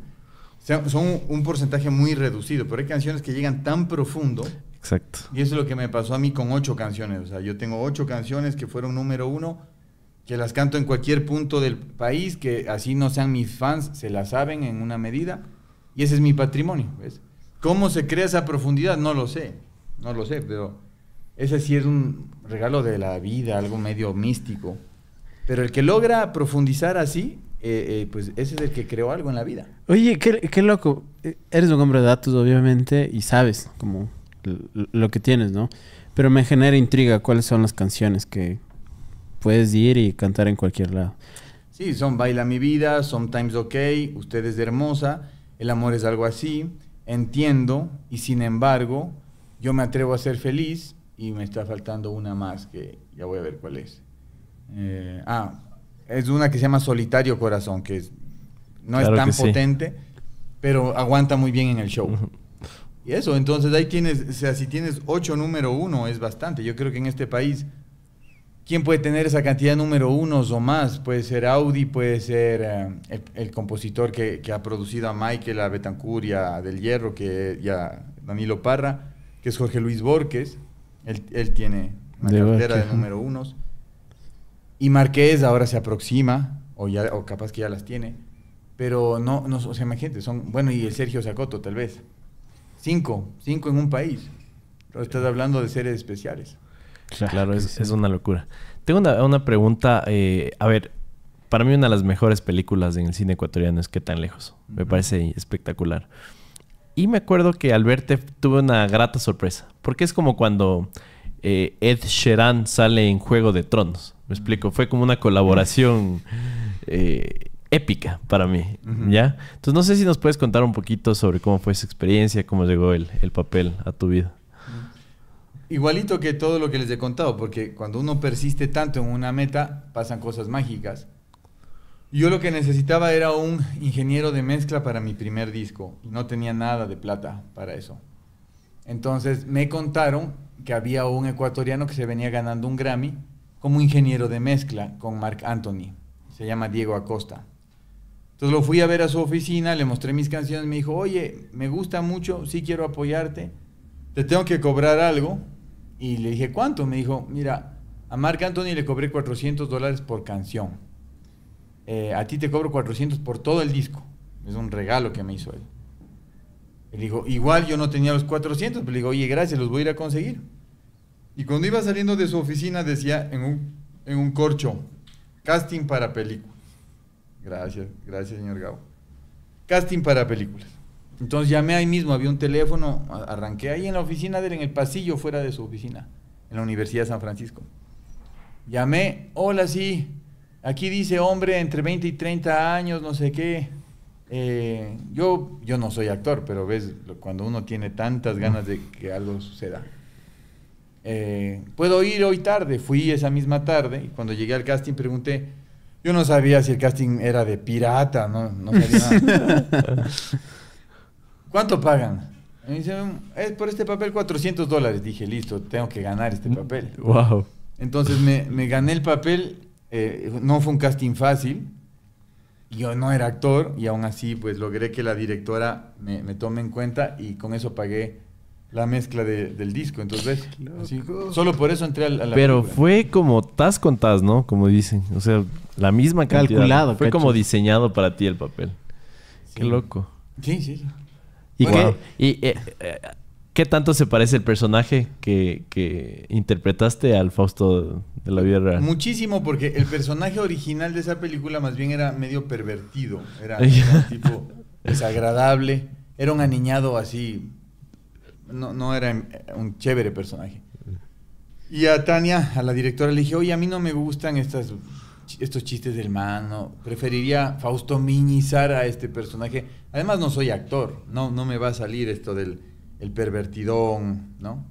son un porcentaje muy reducido, pero hay canciones que llegan tan profundo. Exacto. Y eso es lo que me pasó a mí con 8 canciones. O sea, yo tengo 8 canciones que fueron número uno que las canto en cualquier punto del país, que así no sean mis fans, se las saben en una medida, y ese es mi patrimonio, ¿ves? ¿Cómo se crea esa profundidad? No lo sé, no lo sé, pero ese sí es un regalo de la vida, algo medio místico. Pero el que logra profundizar así, eh, eh, pues ese es el que creó algo en la vida. Oye, qué, qué loco. E, eres un hombre de datos, obviamente, y sabes como lo que tienes, ¿no? Pero me genera intriga cuáles son las canciones que, puedes ir y cantar en cualquier lado. Sí, son Baila mi vida, Sometimes OK, Usted es hermosa, El amor es algo así, Entiendo y sin embargo, yo me atrevo a ser feliz y me está faltando una más que ya voy a ver cuál es. Eh, ah, es una que se llama Solitario Corazón, que no es tan potente, pero aguanta muy bien en el show. Y eso, entonces ahí tienes, o sea, si tienes ocho número uno es bastante. Yo creo que en este país ¿Quién puede tener esa cantidad número unos o más? Puede ser Audi, puede ser eh, el, compositor que, ha producido a Michael, a Betancur y a Del Hierro, que, ya Danilo Parra, que es Jorge Luis Borges. Él, tiene una de cartera de número unos. Y Marqués ahora se aproxima, o, ya, o capaz que ya las tiene. Pero no, no o sea, imagínate, son, bueno, y el Sergio Sacoto tal vez. Cinco, cinco en un país. Pero estás hablando de seres especiales. Claro, es, una locura. Tengo una, pregunta. Eh, a ver, para mí una de las mejores películas en el cine ecuatoriano es ¿Qué tan lejos? Me parece espectacular. Y me acuerdo que al verte tuve una grata sorpresa. Porque es como cuando eh, Ed Sheeran sale en Juego de Tronos. Me explico. Fue como una colaboración eh, épica para mí. ¿Ya? Entonces no sé si nos puedes contar un poquito sobre cómo fue esa experiencia, cómo llegó el papel a tu vida. Igualito que todo lo que les he contado, porque cuando uno persiste tanto en una meta, pasan cosas mágicas. Yo lo que necesitaba era un ingeniero de mezcla para mi primer disco. y No tenía nada de plata para eso. Entonces me contaron que había un ecuatoriano que se venía ganando un Grammy como ingeniero de mezcla con Mark Anthony. Se llama Diego Acosta. Entonces lo fui a ver a su oficina, le mostré mis canciones, me dijo, oye, me gusta mucho, sí quiero apoyarte, te tengo que cobrar algo. Y le dije, ¿cuánto? Me dijo, mira, a Marc Anthony le cobré 400 dólares por canción. Eh, a ti te cobro 400 por todo el disco. Es un regalo que me hizo él. Él dijo, igual yo no tenía los 400, pero le digo, oye, gracias, los voy a ir a conseguir. Y cuando iba saliendo de su oficina decía en un, en un corcho, casting para películas. Gracias, gracias señor Gabo. Casting para películas. Entonces llamé ahí mismo, había un teléfono, arranqué ahí en la oficina de en el pasillo fuera de su oficina, en la Universidad de San Francisco. Llamé, hola, sí, aquí dice hombre entre 20 y 30 años, no sé qué. Eh, yo, yo no soy actor, pero ves, cuando uno tiene tantas ganas de que algo suceda. Eh, Puedo ir hoy tarde, fui esa misma tarde y cuando llegué al casting pregunté, yo no sabía si el casting era de pirata, no, no sabía nada. ¿Cuánto pagan? Me dice, es eh, por este papel 400 dólares. Dije, listo, tengo que ganar este mm. papel. Wow. Entonces me, gané el papel. Eh, no fue un casting fácil. Yo no era actor y aún así pues logré que la directora me, tome en cuenta y con eso pagué la mezcla del disco. Entonces, solo por eso entré a la... Pero fue como tas con tas, ¿no? Como dicen. O sea, la misma cantidad. Calculado. Fue como diseñado para ti el papel. Qué loco. Sí, sí. ¿Y, eh, eh, qué, tanto se parece el personaje que, interpretaste al Fausto de la vida real? Muchísimo, porque el personaje original de esa película más bien era medio pervertido. Era, tipo desagradable. Era un aniñado así. no era un chévere personaje. Y a Tania, a la directora, le dije, oye, a mí no me gustan estas estos chistes del mano. Preferiría Fausto Miñizar a este personaje. Además, no soy actor. No, no me va a salir esto del el pervertidón, ¿no?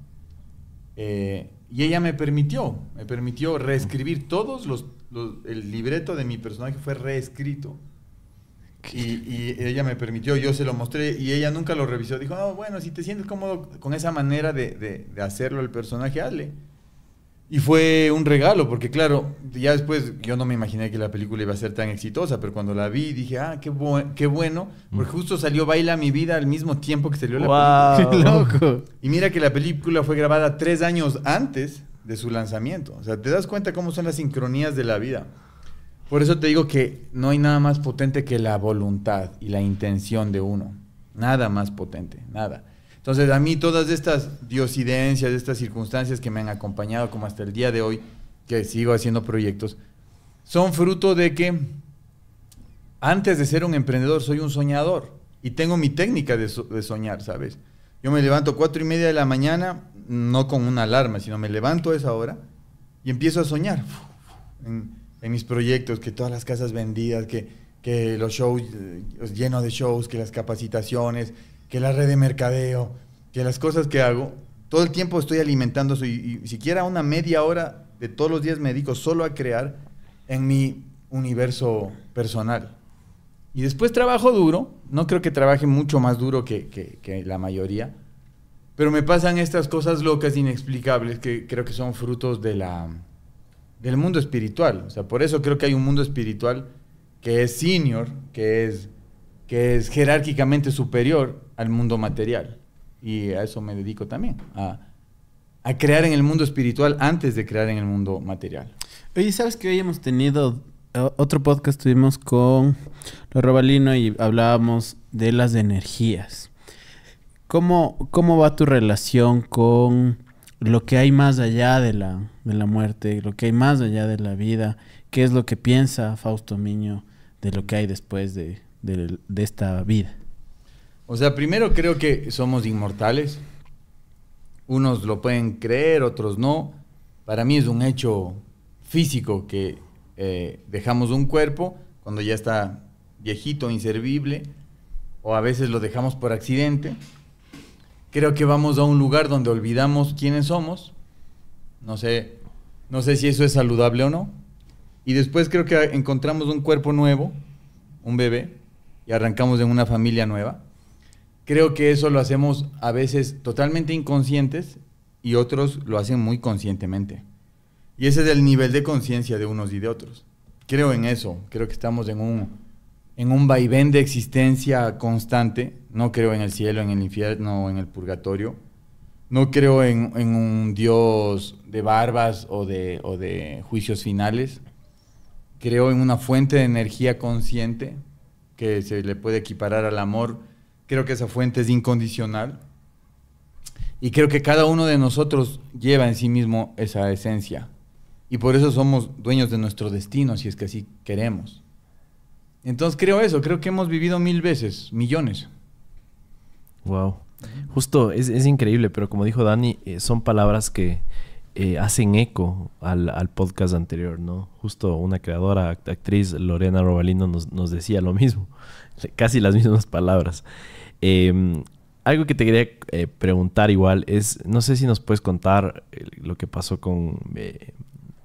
Eh, y ella me permitió, me permitió reescribir todos los, el libreto de mi personaje fue reescrito. Y, ella me permitió, yo se lo mostré y ella nunca lo revisó. Dijo, no, bueno, si te sientes cómodo con esa manera de, de hacerlo el personaje, hazle. Y fue un regalo, porque claro, ya después yo no me imaginé que la película iba a ser tan exitosa, pero cuando la vi dije, ah, qué, qué bueno, mm. porque justo salió Baila mi vida al mismo tiempo que salió la película. loco! Y mira que la película fue grabada tres años antes de su lanzamiento. O sea, te das cuenta cómo son las sincronías de la vida. Por eso te digo que no hay nada más potente que la voluntad y la intención de uno. Nada más potente, nada. Entonces, a mí todas estas diosidencias, estas circunstancias que me han acompañado como hasta el día de hoy, que sigo haciendo proyectos, son fruto de que antes de ser un emprendedor soy un soñador y tengo mi técnica de, soñar, ¿sabes? Yo me levanto cuatro y media de la mañana, no con una alarma, sino me levanto a esa hora y empiezo a soñar en, mis proyectos, que todas las casas vendidas, que, que los shows eh, llenos de shows, que las capacitaciones, que la red de mercadeo, que las cosas que hago, todo el tiempo estoy alimentando y, siquiera una media hora de todos los días me dedico solo a crear en mi universo personal. Y después trabajo duro, no creo que trabaje mucho más duro que, la mayoría, pero me pasan estas cosas locas, inexplicables, que creo que son frutos de la, del mundo espiritual. O sea, por eso creo que hay un mundo espiritual que es senior, que es, que es jerárquicamente superior, al mundo material. Y a eso me dedico también, a, crear en el mundo espiritual antes de crear en el mundo material. Oye, ¿sabes que hoy hemos tenido eh, otro podcast tuvimos con lo Robalino y hablábamos de las energías. ¿Cómo, ¿Cómo va tu relación con lo que hay más allá de la, de la muerte, lo que hay más allá de la vida? ¿Qué es lo que piensa Fausto Miño de lo que hay después de esta vida? O sea, primero creo que somos inmortales. Unos lo pueden creer, otros no. Para mí es un hecho físico que eh, dejamos un cuerpo cuando ya está viejito, inservible, o a veces lo dejamos por accidente. Creo que vamos a un lugar donde olvidamos quiénes somos. No sé, no sé si eso es saludable o no. Y después creo que encontramos un cuerpo nuevo, un bebé, y arrancamos en una familia nueva. Creo que eso lo hacemos a veces totalmente inconscientes y otros lo hacen muy conscientemente. Y ese es el nivel de conciencia de unos y de otros. Creo en eso, creo que estamos en un, en un vaivén de existencia constante. No creo en el cielo, en el infierno, en el purgatorio. No creo en, un Dios de barbas o de, o de juicios finales. Creo en una fuente de energía consciente que se le puede equiparar al amor Creo que esa fuente es incondicional. Y creo que cada uno de nosotros lleva en sí mismo esa esencia. Y por eso somos dueños de nuestro destino, si es que así queremos. Entonces creo eso, creo que hemos vivido mil veces, millones. Wow. Justo, es, increíble, pero como dijo Dani, eh, son palabras que eh, hacen eco al, podcast anterior, ¿no? Justo una creadora, actriz, Lorena Robalino, nos, nos decía lo mismo, casi las mismas palabras. Eh, algo que te quería eh, preguntar igual es, no sé si nos puedes contar eh, lo que pasó con eh,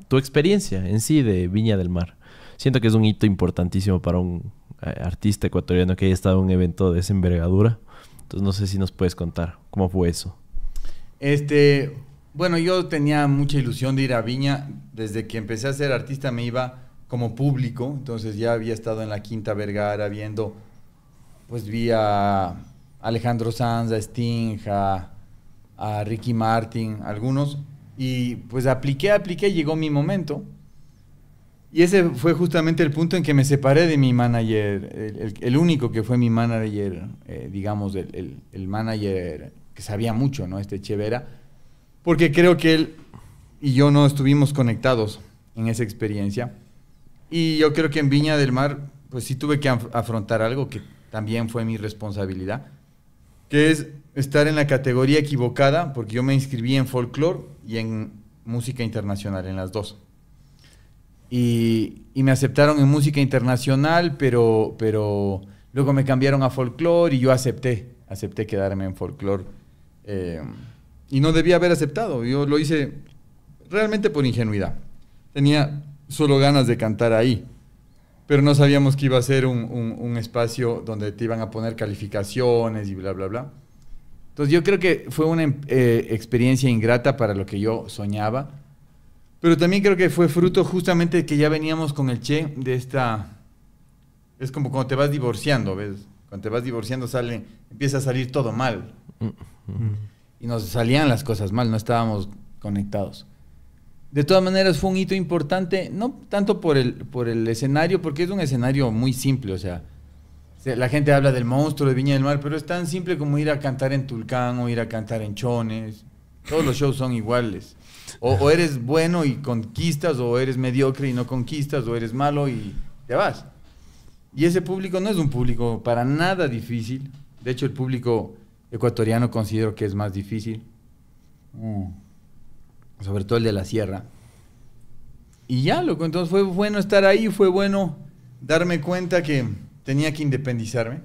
tu experiencia en sí de Viña del Mar. Siento que es un hito importantísimo para un artista ecuatoriano que haya estado en un evento de esa envergadura. Entonces no sé si nos puedes contar cómo fue eso. Este, bueno, yo tenía mucha ilusión de ir a Viña. Desde que empecé a ser artista me iba como público, entonces ya había estado en la Quinta Vergara viendo pues vi a Alejandro Sanz, a Sting, a, Ricky Martin, algunos. Y pues apliqué, apliqué, llegó mi momento. Y ese fue justamente el punto en que me separé de mi manager, el, único que fue mi manager, eh, digamos, el, el, manager que sabía mucho, ¿no? Este Chevera, porque creo que él y yo no estuvimos conectados en esa experiencia. Y yo creo que en Viña del Mar, pues sí tuve que afrontar algo que también fue mi responsabilidad, que es estar en la categoría equivocada, porque yo me inscribí en folclore y en música internacional, en las dos. Y, me aceptaron en música internacional, pero, pero luego me cambiaron a folclore y yo acepté, acepté quedarme en folclore. Eh, y no debía haber aceptado, yo lo hice realmente por ingenuidad. Tenía solo ganas de cantar ahí. Pero no sabíamos que iba a ser un, espacio donde te iban a poner calificaciones y bla, bla, bla. Entonces yo creo que fue una eh, experiencia ingrata para lo que yo soñaba, pero también creo que fue fruto justamente de que ya veníamos con el Che de esta... Es como cuando te vas divorciando, ¿ves? Cuando te vas divorciando sale, empieza a salir todo mal. Mm. Mm. Y nos salían las cosas mal, no estábamos conectados. De todas maneras, fue un hito importante, no tanto por el, por el escenario, porque es un escenario muy simple, o sea, la gente habla del monstruo de Viña del Mar, pero es tan simple como ir a cantar en Tulcán o ir a cantar en Chones. Todos los shows son iguales. O, eres bueno y conquistas, o eres mediocre y no conquistas, o eres malo y te vas. Y ese público no es un público para nada difícil. De hecho, el público ecuatoriano considero que es más difícil. Mm sobre todo el de la sierra. Y ya, loco, entonces fue bueno estar ahí, fue bueno darme cuenta que tenía que independizarme.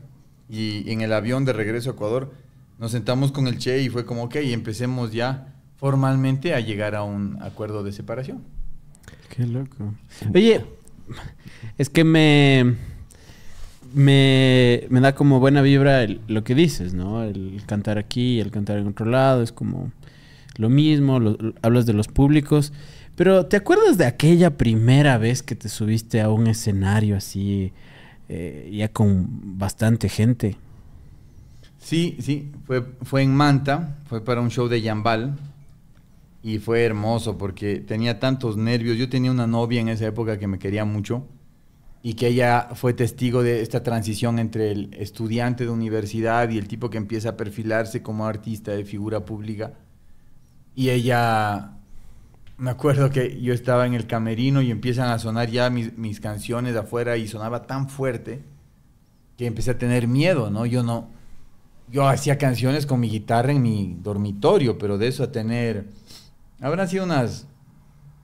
Y en el avión de regreso a Ecuador nos sentamos con el Che y fue como, ok, empecemos ya formalmente a llegar a un acuerdo de separación. Qué loco. Oye, es que me, me, me da como buena vibra lo que dices, ¿no? El cantar aquí, el cantar en otro lado, es como lo mismo, hablas de los públicos, pero ¿te acuerdas de aquella primera vez que te subiste a un escenario así, eh, ya con bastante gente? Sí, sí, fue, fue en Manta, fue para un show de Yambal y fue hermoso porque tenía tantos nervios. Yo tenía una novia en esa época que me quería mucho y que ella fue testigo de esta transición entre el estudiante de universidad y el tipo que empieza a perfilarse como artista de figura pública. Y ella, me acuerdo que yo estaba en el camerino y empiezan a sonar ya mis, canciones afuera y sonaba tan fuerte que empecé a tener miedo, ¿no? Yo no, yo hacía canciones con mi guitarra en mi dormitorio, pero de eso a tener, habrán sido unas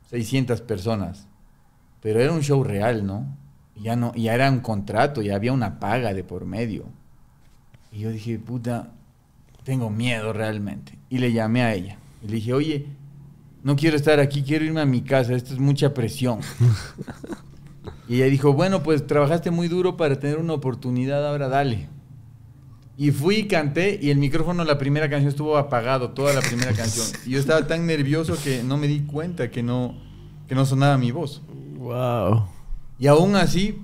600 personas, pero era un show real, ¿no? Ya, no, ya era un contrato, ya había una paga de por medio. Y yo dije, puta, tengo miedo realmente. Y le llamé a ella le dije, oye, no quiero estar aquí, quiero irme a mi casa, esto es mucha presión. y ella dijo, bueno, pues trabajaste muy duro para tener una oportunidad, ahora dale. Y fui y canté y el micrófono, la primera canción estuvo apagado, toda la primera canción. Y yo estaba tan nervioso que no me di cuenta que no, que no sonaba mi voz. Wow. Y aún así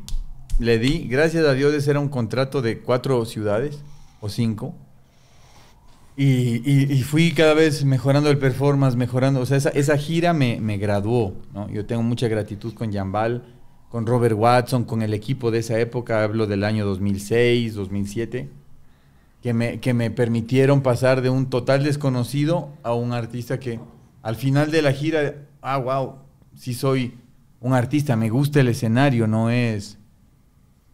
le di, gracias a Dios, ese era un contrato de cuatro ciudades o cinco. Y, fui cada vez mejorando el performance, mejorando. O sea, esa, gira me, graduó. Yo tengo mucha gratitud con Jambal, con Robert Watson, con el equipo de esa época. Hablo del año 2006, 2007. Que me, que me permitieron pasar de un total desconocido a un artista que al final de la gira, ah, wow, sí soy un artista, me gusta el escenario, no es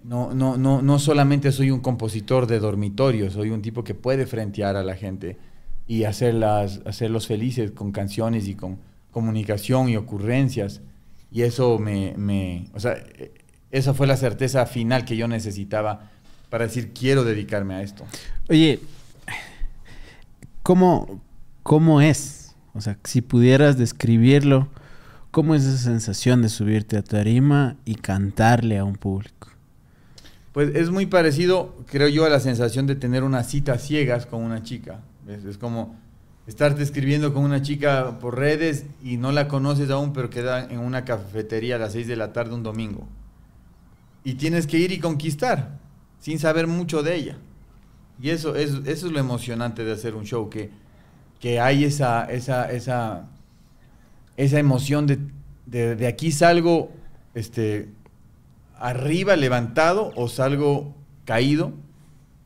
no, no, no, no solamente soy un compositor de dormitorio, soy un tipo que puede frentear a la gente y hacerlas, hacerlos felices con canciones y con comunicación y ocurrencias. Y eso me, me, o sea, esa fue la certeza final que yo necesitaba para decir quiero dedicarme a esto. Oye, ¿cómo, es? O sea, si pudieras describirlo, ¿cómo es esa sensación de subirte a tarima y cantarle a un público? Pues es muy parecido, creo yo, a la sensación de tener una cita ciegas con una chica. Es, como estarte escribiendo con una chica por redes y no la conoces aún, pero queda en una cafetería a las 6 de la tarde un domingo. Y tienes que ir y conquistar, sin saber mucho de ella. Y eso, es, eso es lo emocionante de hacer un show, que, hay esa, esa, esa, esa emoción de, de, de aquí salgo este, arriba levantado o salgo caído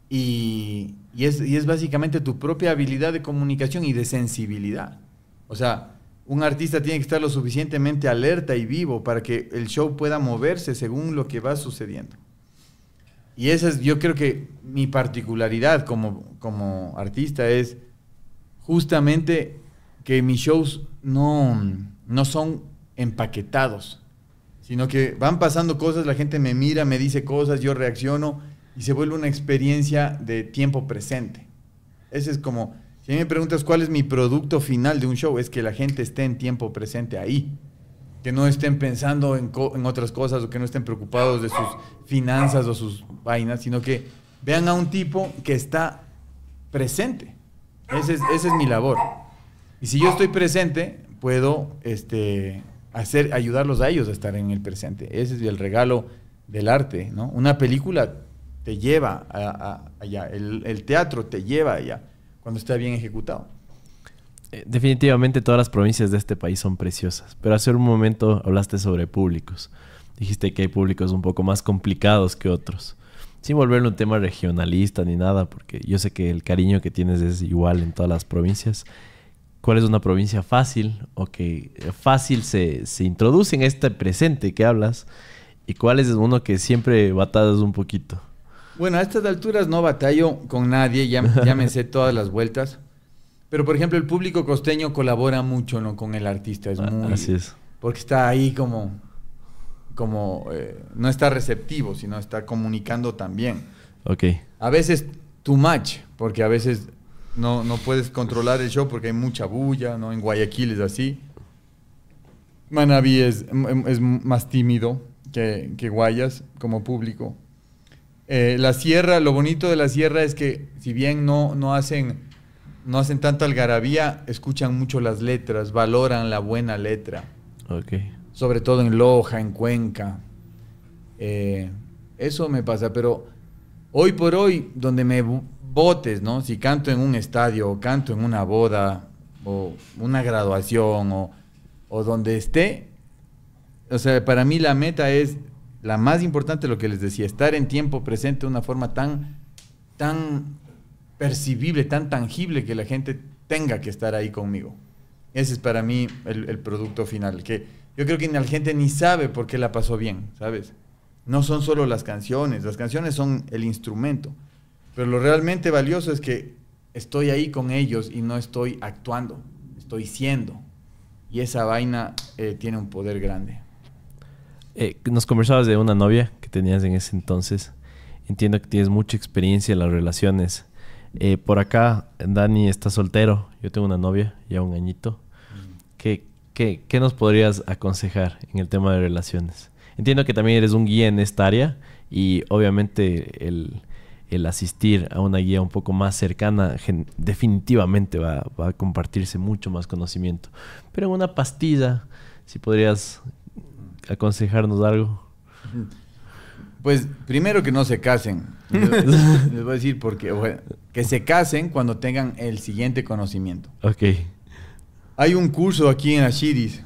y, es, básicamente tu propia habilidad de comunicación y de sensibilidad. O sea, un artista tiene que estar lo suficientemente alerta y vivo para que el show pueda moverse según lo que va sucediendo. Y esa es, yo creo que mi particularidad como, artista es justamente que mis shows no, no son empaquetados sino que van pasando cosas, la gente me mira, me dice cosas, yo reacciono y se vuelve una experiencia de tiempo presente. Ese es como, si me preguntas cuál es mi producto final de un show, es que la gente esté en tiempo presente ahí, que no estén pensando en, otras cosas o que no estén preocupados de sus finanzas o sus vainas, sino que vean a un tipo que está presente. Ese es, esa es mi labor. Y si yo estoy presente, puedo este, hacer, ayudarlos a ellos a estar en el presente. Ese es el regalo del arte, ¿no? Una película te lleva a, allá, el, teatro te lleva allá, cuando está bien ejecutado. Eh, definitivamente todas las provincias de este país son preciosas, pero hace un momento hablaste sobre públicos. Dijiste que hay públicos un poco más complicados que otros. Sin volverlo un tema regionalista ni nada, porque yo sé que el cariño que tienes es igual en todas las provincias cuál es una provincia fácil o que fácil se, se introduce en este presente que hablas y cuál es uno que siempre batallas un poquito. Bueno, a estas alturas no batallo con nadie, ya, ya me sé todas las vueltas. Pero, por ejemplo, el público costeño colabora mucho ¿no? con el artista. Es ah, muy, Así es. Porque está ahí como... como eh, no está receptivo, sino está comunicando también. Ok. A veces too much, porque a veces no, puedes controlar el show porque hay mucha bulla, ¿no? En Guayaquil es así. Manaví es, em, más tímido que, Guayas como público. Eh, la sierra, lo bonito de la sierra es que si bien no, no hacen no hacen tanta algarabía, escuchan mucho las letras, valoran la buena letra. Sobre todo en Loja, en Cuenca. Eh, eso me pasa, pero hoy por hoy, donde me botes, ¿no? Si canto en un estadio, o canto en una boda, o una graduación, o, donde esté, o sea, para mí la meta es la más importante, lo que les decía, estar en tiempo presente de una forma tan, tan percibible, tan tangible que la gente tenga que estar ahí conmigo. Ese es para mí el, producto final, que yo creo que la gente ni sabe por qué la pasó bien, ¿sabes? No son solo las canciones, las canciones son el instrumento. Pero lo realmente valioso es que estoy ahí con ellos y no estoy actuando, estoy siendo. Y esa vaina eh, tiene un poder grande. Eh, nos conversabas de una novia que tenías en ese entonces. Entiendo que tienes mucha experiencia en las relaciones. Eh, por acá, Dani está soltero. Yo tengo una novia, ya un añito. Mm. ¿Qué, qué, qué nos podrías aconsejar en el tema de relaciones? Entiendo que también eres un guía en esta área y obviamente el, el asistir a una guía un poco más cercana, definitivamente va, a compartirse mucho más conocimiento. Pero una pastilla, si podrías aconsejarnos algo. Pues primero que no se casen. les, voy a decir porque que se casen cuando tengan el siguiente conocimiento. Ok. Hay un curso aquí en Ashiris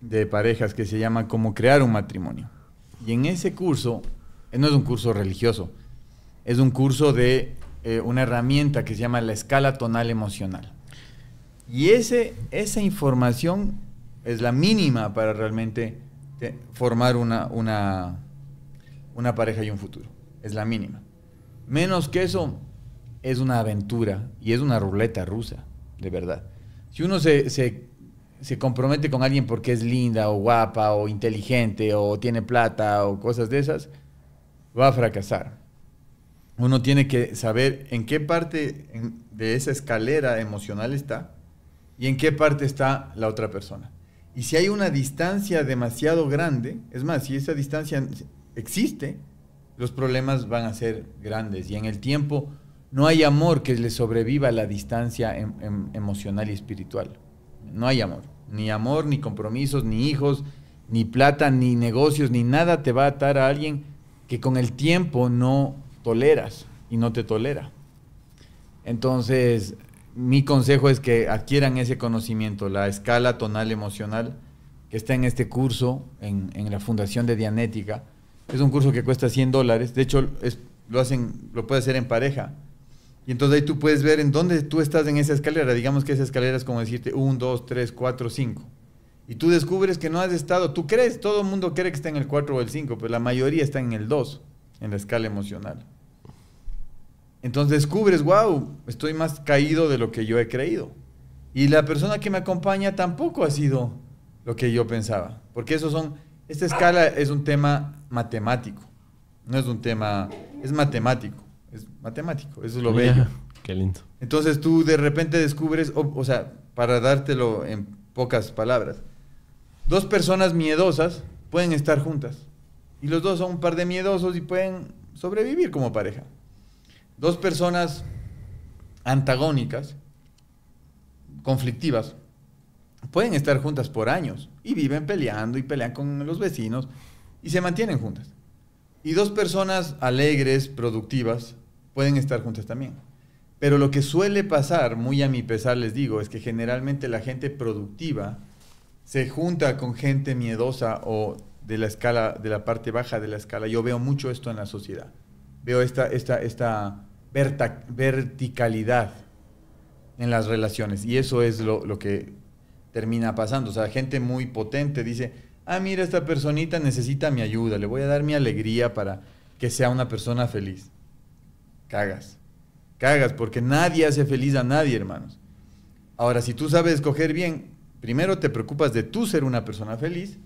de parejas que se llama Cómo crear un matrimonio. Y en ese curso, eh, no es un curso religioso, es un curso de eh, una herramienta que se llama la escala tonal emocional. Y esa información es la mínima para realmente eh, formar una, una, pareja y un futuro. Es la mínima. Menos que eso es una aventura y es una ruleta rusa, de verdad. Si uno se compromete con alguien porque es linda o guapa o inteligente o tiene plata o cosas de esas, va a fracasar uno tiene que saber en qué parte de esa escalera emocional está y en qué parte está la otra persona. Y si hay una distancia demasiado grande, es más, si esa distancia existe, los problemas van a ser grandes. Y en el tiempo no hay amor que le sobreviva a la distancia em, em, emocional y espiritual. No hay amor. Ni amor, ni compromisos, ni hijos, ni plata, ni negocios, ni nada te va a atar a alguien que con el tiempo no toleras y no te tolera. Entonces, mi consejo es que adquieran ese conocimiento, la escala tonal emocional que está en este curso, en, la Fundación de Dianética. Es un curso que cuesta 100 dólares. De hecho, lo, hacen, lo puede hacer en pareja. Y entonces ahí tú puedes ver en dónde tú estás en esa escalera. Digamos que esa escalera es como decirte 1, 2, 3, 4, 5. Y tú descubres que no has estado, tú crees, todo el mundo cree que está en el 4 o el 5, pero la mayoría está en el 2, en la escala emocional. Entonces descubres, wow, estoy más caído de lo que yo he creído. Y la persona que me acompaña tampoco ha sido lo que yo pensaba. Porque eso son, esta escala es un tema matemático. No es un tema, es matemático. Es matemático, eso es lo bello. Qué lindo. Entonces tú de repente descubres, o sea, para dártelo en pocas palabras, dos personas miedosas pueden estar juntas. Y los dos son un par de miedosos y pueden sobrevivir como pareja dos personas antagónicas, conflictivas, pueden estar juntas por años y viven peleando y pelean con los vecinos y se mantienen juntas. Y dos personas alegres, productivas, pueden estar juntas también. Pero lo que suele pasar, muy a mi pesar les digo, es que generalmente la gente productiva se junta con gente miedosa o de la escala de la parte baja de la escala. Yo veo mucho esto en la sociedad veo esta, esta, esta verticalidad en las relaciones. Y eso es lo, lo que termina pasando. O sea, gente muy potente dice, ah, mira, esta personita necesita mi ayuda, le voy a dar mi alegría para que sea una persona feliz. Cagas, cagas, porque nadie hace feliz a nadie, hermanos. Ahora, si tú sabes escoger bien, primero te preocupas de tú ser una persona feliz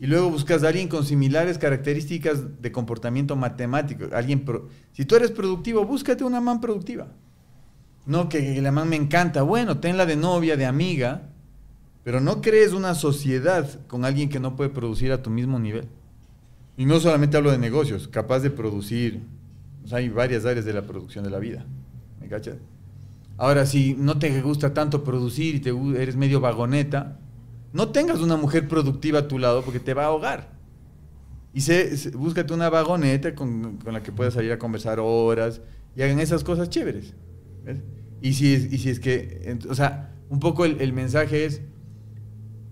y luego buscas a alguien con similares características de comportamiento matemático. Alguien si tú eres productivo, búscate una man productiva. No que la man me encanta. Bueno, tenla de novia, de amiga. Pero no crees una sociedad con alguien que no puede producir a tu mismo nivel. Y no solamente hablo de negocios, capaz de producir. hay varias áreas de la producción de la vida. ¿Me Ahora, si no te gusta tanto producir y eres medio vagoneta, no tengas una mujer productiva a tu lado porque te va a ahogar. Y sé búscate una vagoneta con, la que puedas salir a conversar horas y hagan esas cosas chéveres. Y, si es, y si es que, o sea, un poco el, mensaje es,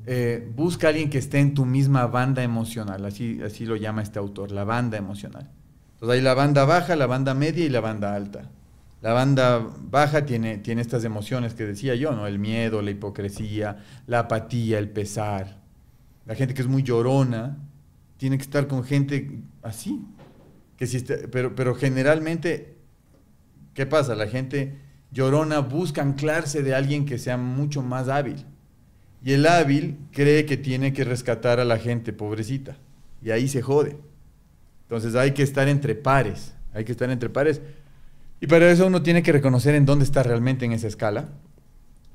eh, busca alguien que esté en tu misma banda emocional, así, así lo llama este autor, la banda emocional. Entonces hay la banda baja, la banda media y la banda alta. La banda baja tiene, tiene estas emociones que decía yo, ¿no? El miedo, la hipocresía, la apatía, el pesar. La gente que es muy llorona tiene que estar con gente así. Que si pero, pero generalmente, ¿qué pasa? La gente llorona busca anclarse de alguien que sea mucho más hábil. Y el hábil cree que tiene que rescatar a la gente pobrecita. Y ahí se jode. Entonces hay que estar entre pares. Hay que estar entre pares y para eso uno tiene que reconocer en dónde está realmente en esa escala.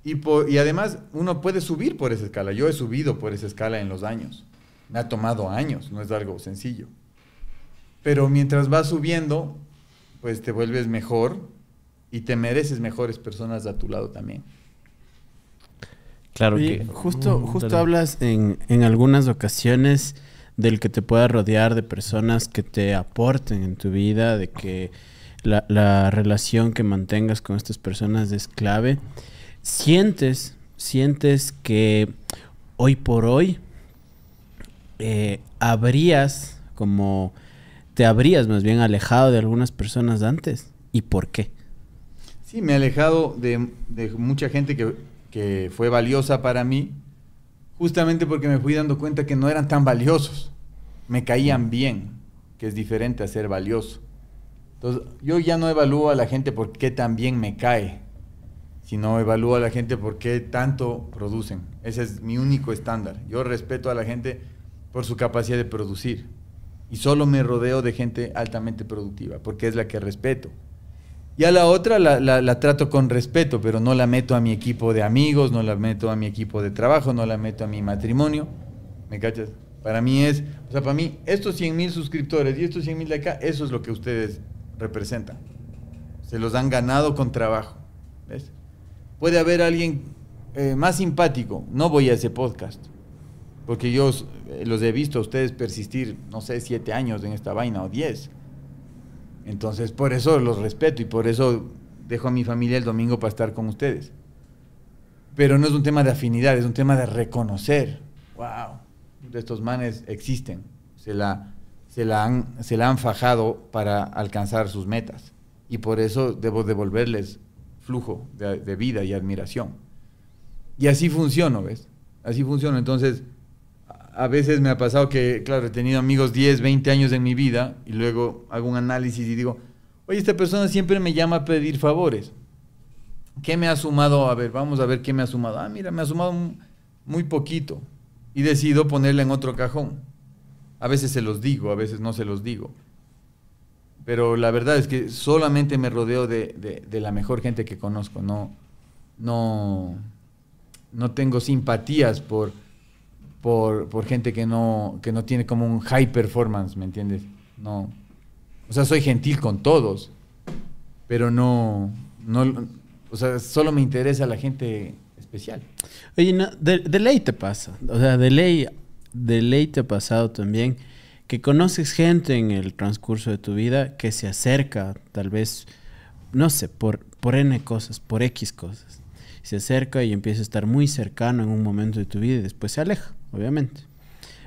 Y, además uno puede subir por esa escala. Yo he subido por esa escala en los años. Me ha tomado años, no es algo sencillo. Pero mientras vas subiendo, pues te vuelves mejor y te mereces mejores personas a tu lado también. Claro y Justo, mm, justo hablas en, en, algunas ocasiones del que te pueda rodear de personas que te aporten en tu vida, de que la, relación que mantengas con estas personas es clave. Sientes, sientes que hoy por hoy eh, habrías como te habrías más bien alejado de algunas personas antes y por qué. Sí, me he alejado de, de mucha gente que, fue valiosa para mí, justamente porque me fui dando cuenta que no eran tan valiosos, me caían mm. bien, que es diferente a ser valioso. Entonces, yo ya no evalúo a la gente por qué tan bien me cae, sino evalúo a la gente por qué tanto producen. Ese es mi único estándar. Yo respeto a la gente por su capacidad de producir. Y solo me rodeo de gente altamente productiva, porque es la que respeto. Y a la otra la, la, trato con respeto, pero no la meto a mi equipo de amigos, no la meto a mi equipo de trabajo, no la meto a mi matrimonio. ¿Me cachas? Para mí es, o sea, para mí, estos 100 mil suscriptores y estos 100 mil de acá, eso es lo que ustedes representan. Se los han ganado con trabajo. ¿ves? Puede haber alguien eh, más simpático. No voy a ese podcast. Porque yo eh, los he visto a ustedes persistir, no sé, siete años en esta vaina o diez. Entonces, por eso los respeto y por eso dejo a mi familia el domingo para estar con ustedes. Pero no es un tema de afinidad, es un tema de reconocer. ¡Wow! De estos manes existen. Se la se la han, se la han fajado para alcanzar sus metas. Y por eso debo devolverles flujo de, vida y admiración. Y así funciona, ¿ves? Así funciona. Entonces, a veces me ha pasado que, claro, he tenido amigos 10, 20 años en mi vida y luego hago un análisis y digo, oye, esta persona siempre me llama a pedir favores. ¿Qué me ha sumado? A ver, vamos a ver qué me ha sumado. Ah, mira, me ha sumado muy poquito. Y decido ponerla en otro cajón. A veces se los digo, a veces no se los digo. Pero la verdad es que solamente me rodeo de, la mejor gente que conozco. No, no, no tengo simpatías por, por, gente que no, que no tiene como un high performance, ¿me entiendes? No. O sea, soy gentil con todos, pero no, o sea, solo me interesa la gente especial. Oye, de, de, ley te pasa. O sea, de ley de ley te ha pasado también que conoces gente en el transcurso de tu vida que se acerca, tal vez, no sé, por, N cosas, por X cosas. Se acerca y empieza a estar muy cercano en un momento de tu vida y después se aleja, obviamente.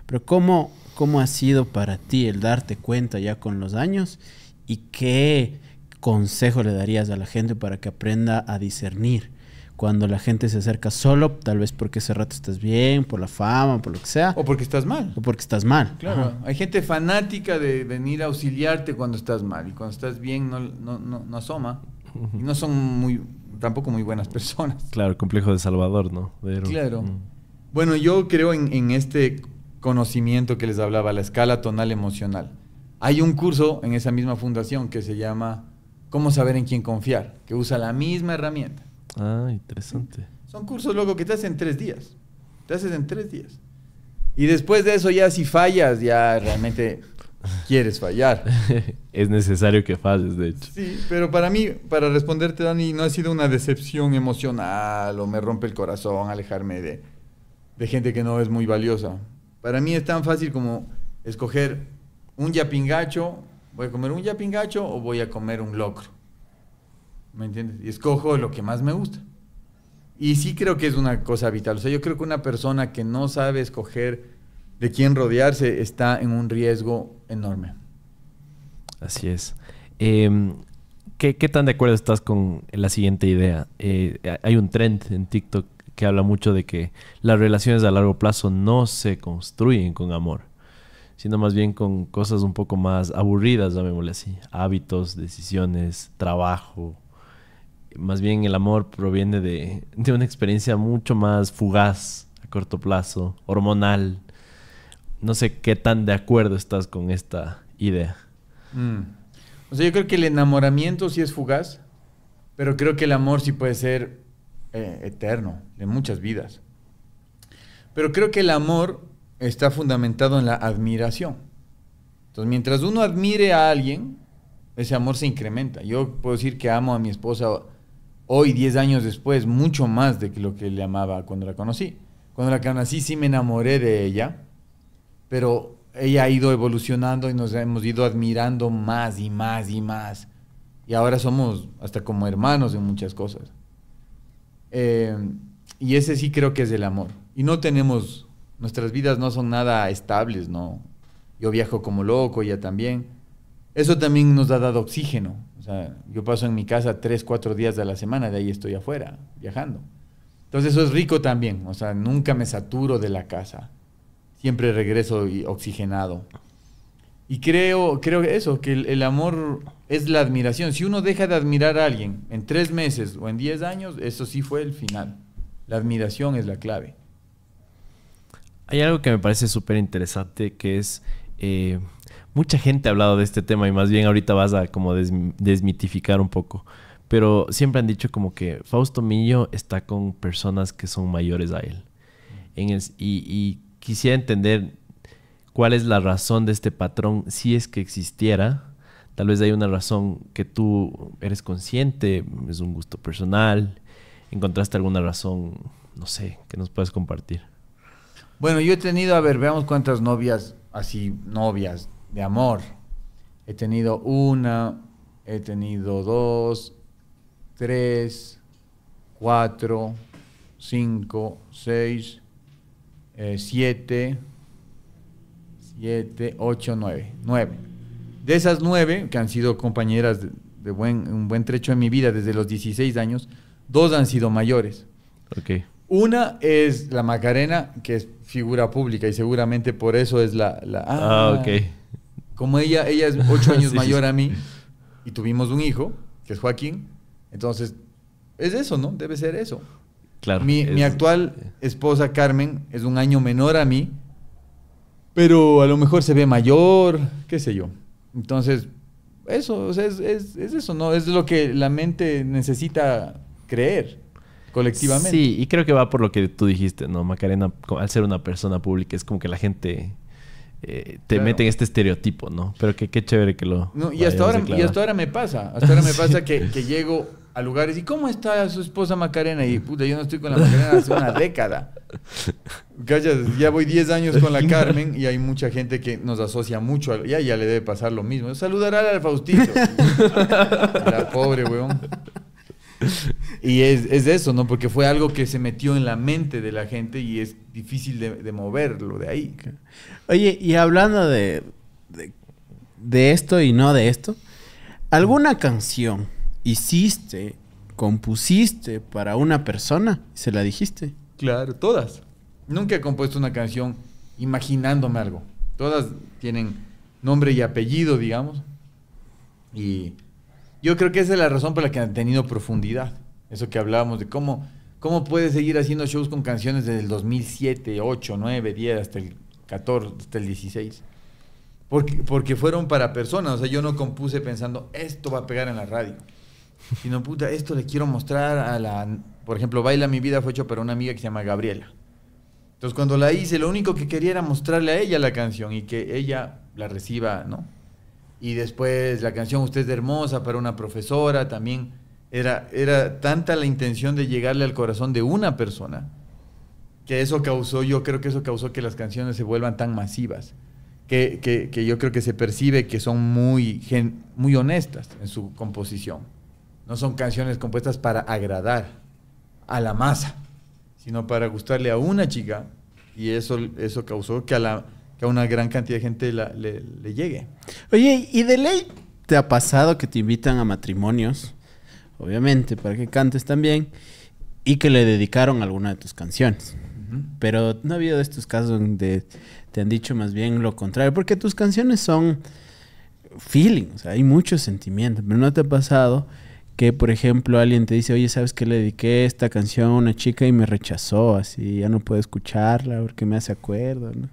Pero ¿cómo, cómo ha sido para ti el darte cuenta ya con los años y qué consejo le darías a la gente para que aprenda a discernir cuando la gente se acerca solo, tal vez porque ese rato estás bien, por la fama, por lo que sea. O porque estás mal. O porque estás mal. Claro, hay gente fanática de venir a auxiliarte cuando estás mal y cuando estás bien no, no, no, asoma. Y no son muy, tampoco muy buenas personas. Claro, el complejo de Salvador, ¿no? claro. Mm. Bueno, yo creo en, en este conocimiento que les hablaba, la escala tonal emocional. Hay un curso en esa misma fundación que se llama Cómo saber en quién confiar, que usa la misma herramienta. Ah, interesante. Son cursos, luego que te hacen tres días. Te haces en tres días. Y después de eso ya si fallas, ya realmente quieres fallar. es necesario que falles, de hecho. Sí, pero para mí, para responderte, Dani, no ha sido una decepción emocional o me rompe el corazón alejarme de, de gente que no es muy valiosa. Para mí es tan fácil como escoger un yapingacho, voy a comer un yapingacho o voy a comer un locro. ¿Me entiendes? Y escojo lo que más me gusta. Y sí creo que es una cosa vital. O sea, yo creo que una persona que no sabe escoger de quién rodearse está en un riesgo enorme. Así es. Em, ¿qué, tan de acuerdo estás con la siguiente idea? Eh, hay un trend en TikTok que habla mucho de que las relaciones a largo plazo no se construyen con amor, sino más bien con cosas un poco más aburridas, llamémosle así. Hábitos, decisiones, trabajo, más bien el amor proviene de, una experiencia mucho más fugaz, a corto plazo, hormonal. No sé qué tan de acuerdo estás con esta idea. Mm. O sea, yo creo que el enamoramiento sí es fugaz, pero creo que el amor sí puede ser eh, eterno, de muchas vidas. Pero creo que el amor está fundamentado en la admiración. Entonces, mientras uno admire a alguien, ese amor se incrementa. Yo puedo decir que amo a mi esposa hoy, 10 años después, mucho más de lo que le amaba cuando la conocí. Cuando la conocí sí me enamoré de ella, pero ella ha ido evolucionando y nos hemos ido admirando más y más y más. Y ahora somos hasta como hermanos en muchas cosas. Eh, y ese sí creo que es el amor. Y no tenemos, nuestras vidas no son nada estables, ¿no? Yo viajo como loco, ella también. Eso también nos ha dado oxígeno, sea, yo paso en mi casa tres, cuatro días de la semana, de ahí estoy afuera, viajando. Entonces eso es rico también, o sea, nunca me saturo de la casa. Siempre regreso oxigenado. Y creo, creo eso, que el, amor es la admiración. Si uno deja de admirar a alguien en tres meses o en diez años, eso sí fue el final. La admiración es la clave. Hay algo que me parece súper interesante que es eh, mucha gente ha hablado de este tema y más bien ahorita vas a como desmitificar un poco. Pero siempre han dicho como que Fausto Millo está con personas que son mayores a él. y, y quisiera entender cuál es la razón de este patrón, si es que existiera. Tal vez hay una razón que tú eres consciente, es un gusto personal. ¿Encontraste alguna razón, no sé, que nos puedas compartir? Bueno, yo he tenido, a ver, veamos cuántas novias, así, novias, de amor. He tenido una, he tenido dos, tres, cuatro, cinco, seis, eh, siete, siete, ocho, nueve, nueve. De esas nueve, que han sido compañeras de, un buen trecho en mi vida desde los 16 años, dos han sido mayores. Una es la Macarena, que es figura pública y seguramente por eso es la... ah, ah, ok como ella, ella es ocho años mayor a mí y tuvimos un hijo, que es Joaquín, entonces es eso, ¿no? Debe ser eso. Claro. Mi, actual esposa Carmen es un año menor a mí, pero a lo mejor se ve mayor, qué sé yo. Entonces, eso, es, eso, ¿no? Es lo que la mente necesita creer colectivamente. Sí, y creo que va por lo que tú dijiste, ¿no? Macarena, al ser una persona pública, es como que la gente eh, te meten este estereotipo, ¿no? Pero qué chévere que lo. y, hasta ahora, y hasta ahora me pasa. Hasta ahora me pasa que, que llego a lugares. ¿Y cómo está su esposa Macarena? Y puta, yo no estoy con la Macarena hace una década. Callas, ya voy 10 años con la Carmen y hay mucha gente que nos asocia mucho. A, ya, ya le debe pasar lo mismo. Saludará al Faustito. la pobre, weón. Y es, eso, ¿no? Porque fue algo que se metió en la mente de la gente y es difícil de, moverlo de ahí. Oye, y hablando de, de, esto y no de esto, ¿alguna canción hiciste, compusiste para una persona? ¿Se la dijiste? Claro, todas. Nunca he compuesto una canción imaginándome algo. Todas tienen nombre y apellido, digamos. Y yo creo que esa es la razón por la que han tenido profundidad. Eso que hablábamos de cómo, cómo puedes seguir haciendo shows con canciones desde el 2007, 8, 9, 10, hasta el 14, hasta el 16. Porque, porque fueron para personas. O sea, yo no compuse pensando, esto va a pegar en la radio. Sino, puta, esto le quiero mostrar a la... Por ejemplo, Baila mi vida fue hecho para una amiga que se llama Gabriela. Entonces, cuando la hice, lo único que quería era mostrarle a ella la canción y que ella la reciba, ¿no? Y después la canción Usted es hermosa para una profesora también era, era tanta la intención de llegarle al corazón de una persona que eso causó, yo creo que eso causó que las canciones se vuelvan tan masivas, que, yo creo que se percibe que son muy, gen, muy honestas en su composición. No son canciones compuestas para agradar a la masa, sino para gustarle a una chica y eso, eso causó que a, la, que a una gran cantidad de gente le, le llegue. Oye, ¿y de ley te ha pasado que te invitan a matrimonios? obviamente, para que cantes también, y que le dedicaron alguna de tus canciones. Pero no ha habido estos casos donde te han dicho más bien lo contrario, porque tus canciones son feeling, hay mucho sentimiento, pero no te ha pasado que, por ejemplo, alguien te dice, oye, ¿sabes qué le dediqué esta canción a una chica y me rechazó? Así, ya no puedo escucharla porque me hace acuerdo, ¿no?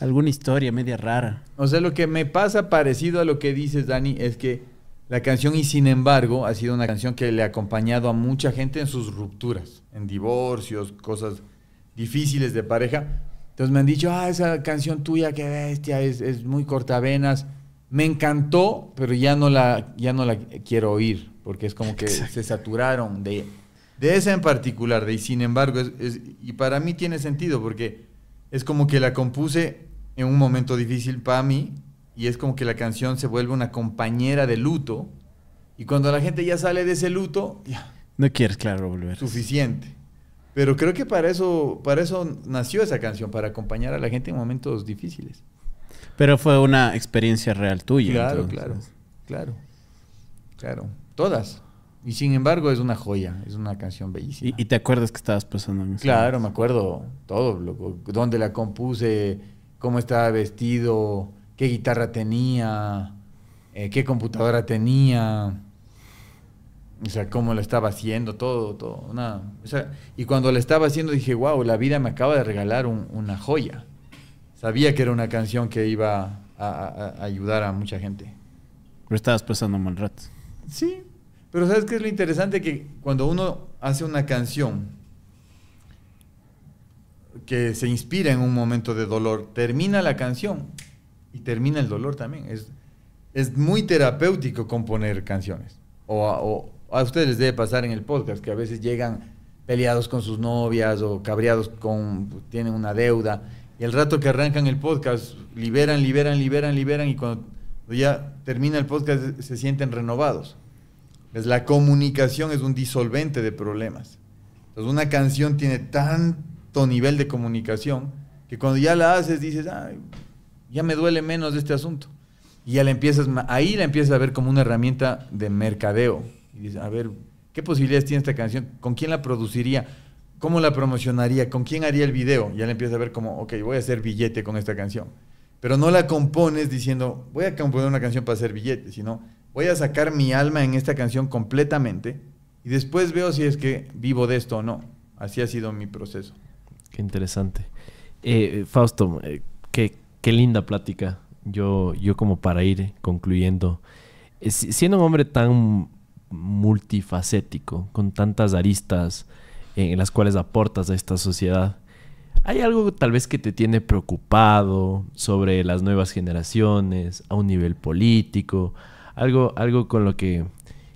Alguna historia media rara. O sea, lo que me pasa parecido a lo que dices, Dani, es que la canción Y sin embargo ha sido una canción que le ha acompañado a mucha gente en sus rupturas, en divorcios, cosas difíciles de pareja. Entonces me han dicho, ah, esa canción tuya, qué bestia, es, muy muy cortavenas. Me encantó, pero ya no la, ya no la quiero oír, porque es como que se saturaron de, de esa en particular, de Y sin embargo, y para mí tiene sentido, porque es como que la compuse en un momento difícil para mí, y es como que la canción se vuelve una compañera de luto. Y cuando la gente ya sale de ese luto, ya. No quieres, claro, volver. Suficiente. Pero creo que para eso, para eso nació esa canción, para acompañar a la gente en momentos difíciles. Pero fue una experiencia real tuya. Claro, claro, claro. Claro. Todas. Y sin embargo es una joya, es una canción bellísima. ¿Y, te acuerdas que estabas pasando en Claro, me acuerdo todo, loco. Dónde la compuse, cómo estaba vestido, qué guitarra tenía, eh, qué computadora tenía, o sea, cómo lo estaba haciendo, todo, todo. Nada. O sea, y cuando lo estaba haciendo dije, wow, la vida me acaba de regalar una joya. Sabía que era una canción que iba a, a ayudar a mucha gente. Pero estabas pasando mal rato. Sí, pero ¿sabes qué es lo interesante? Que cuando uno hace una canción que se inspira en un momento de dolor, termina la canción y termina el dolor también. Es, es muy terapéutico componer canciones. O a, ustedes les debe pasar en el podcast que a veces llegan peleados con sus novias o cabreados con, tienen una deuda. Y el rato que arrancan el podcast, liberan, liberan, liberan, liberan y cuando ya termina el podcast se sienten renovados. es la comunicación es un disolvente de problemas. Entonces una canción tiene tanto nivel de comunicación que cuando ya la haces dices, Ay, ya me duele menos de este asunto. Y ya empiezas, ahí la empiezas a ver como una herramienta de mercadeo. Y dices, a ver, ¿qué posibilidades tiene esta canción? ¿Con quién la produciría? ¿Cómo la promocionaría? ¿Con quién haría el video? Ya la empiezas a ver como, ok, voy a hacer billete con esta canción. Pero no la compones diciendo, voy a componer una canción para hacer billete, sino voy a sacar mi alma en esta canción completamente y después veo si es que vivo de esto o no. Así ha sido mi proceso. Qué interesante. Eh, Fausto, eh, ¿qué, qué linda plática. Yo, yo como para ir concluyendo, eh, siendo un hombre tan multifacético, con tantas aristas eh, en las cuales aportas a esta sociedad, ¿hay algo tal vez que te tiene preocupado sobre las nuevas generaciones, a un nivel político? Algo, algo con lo que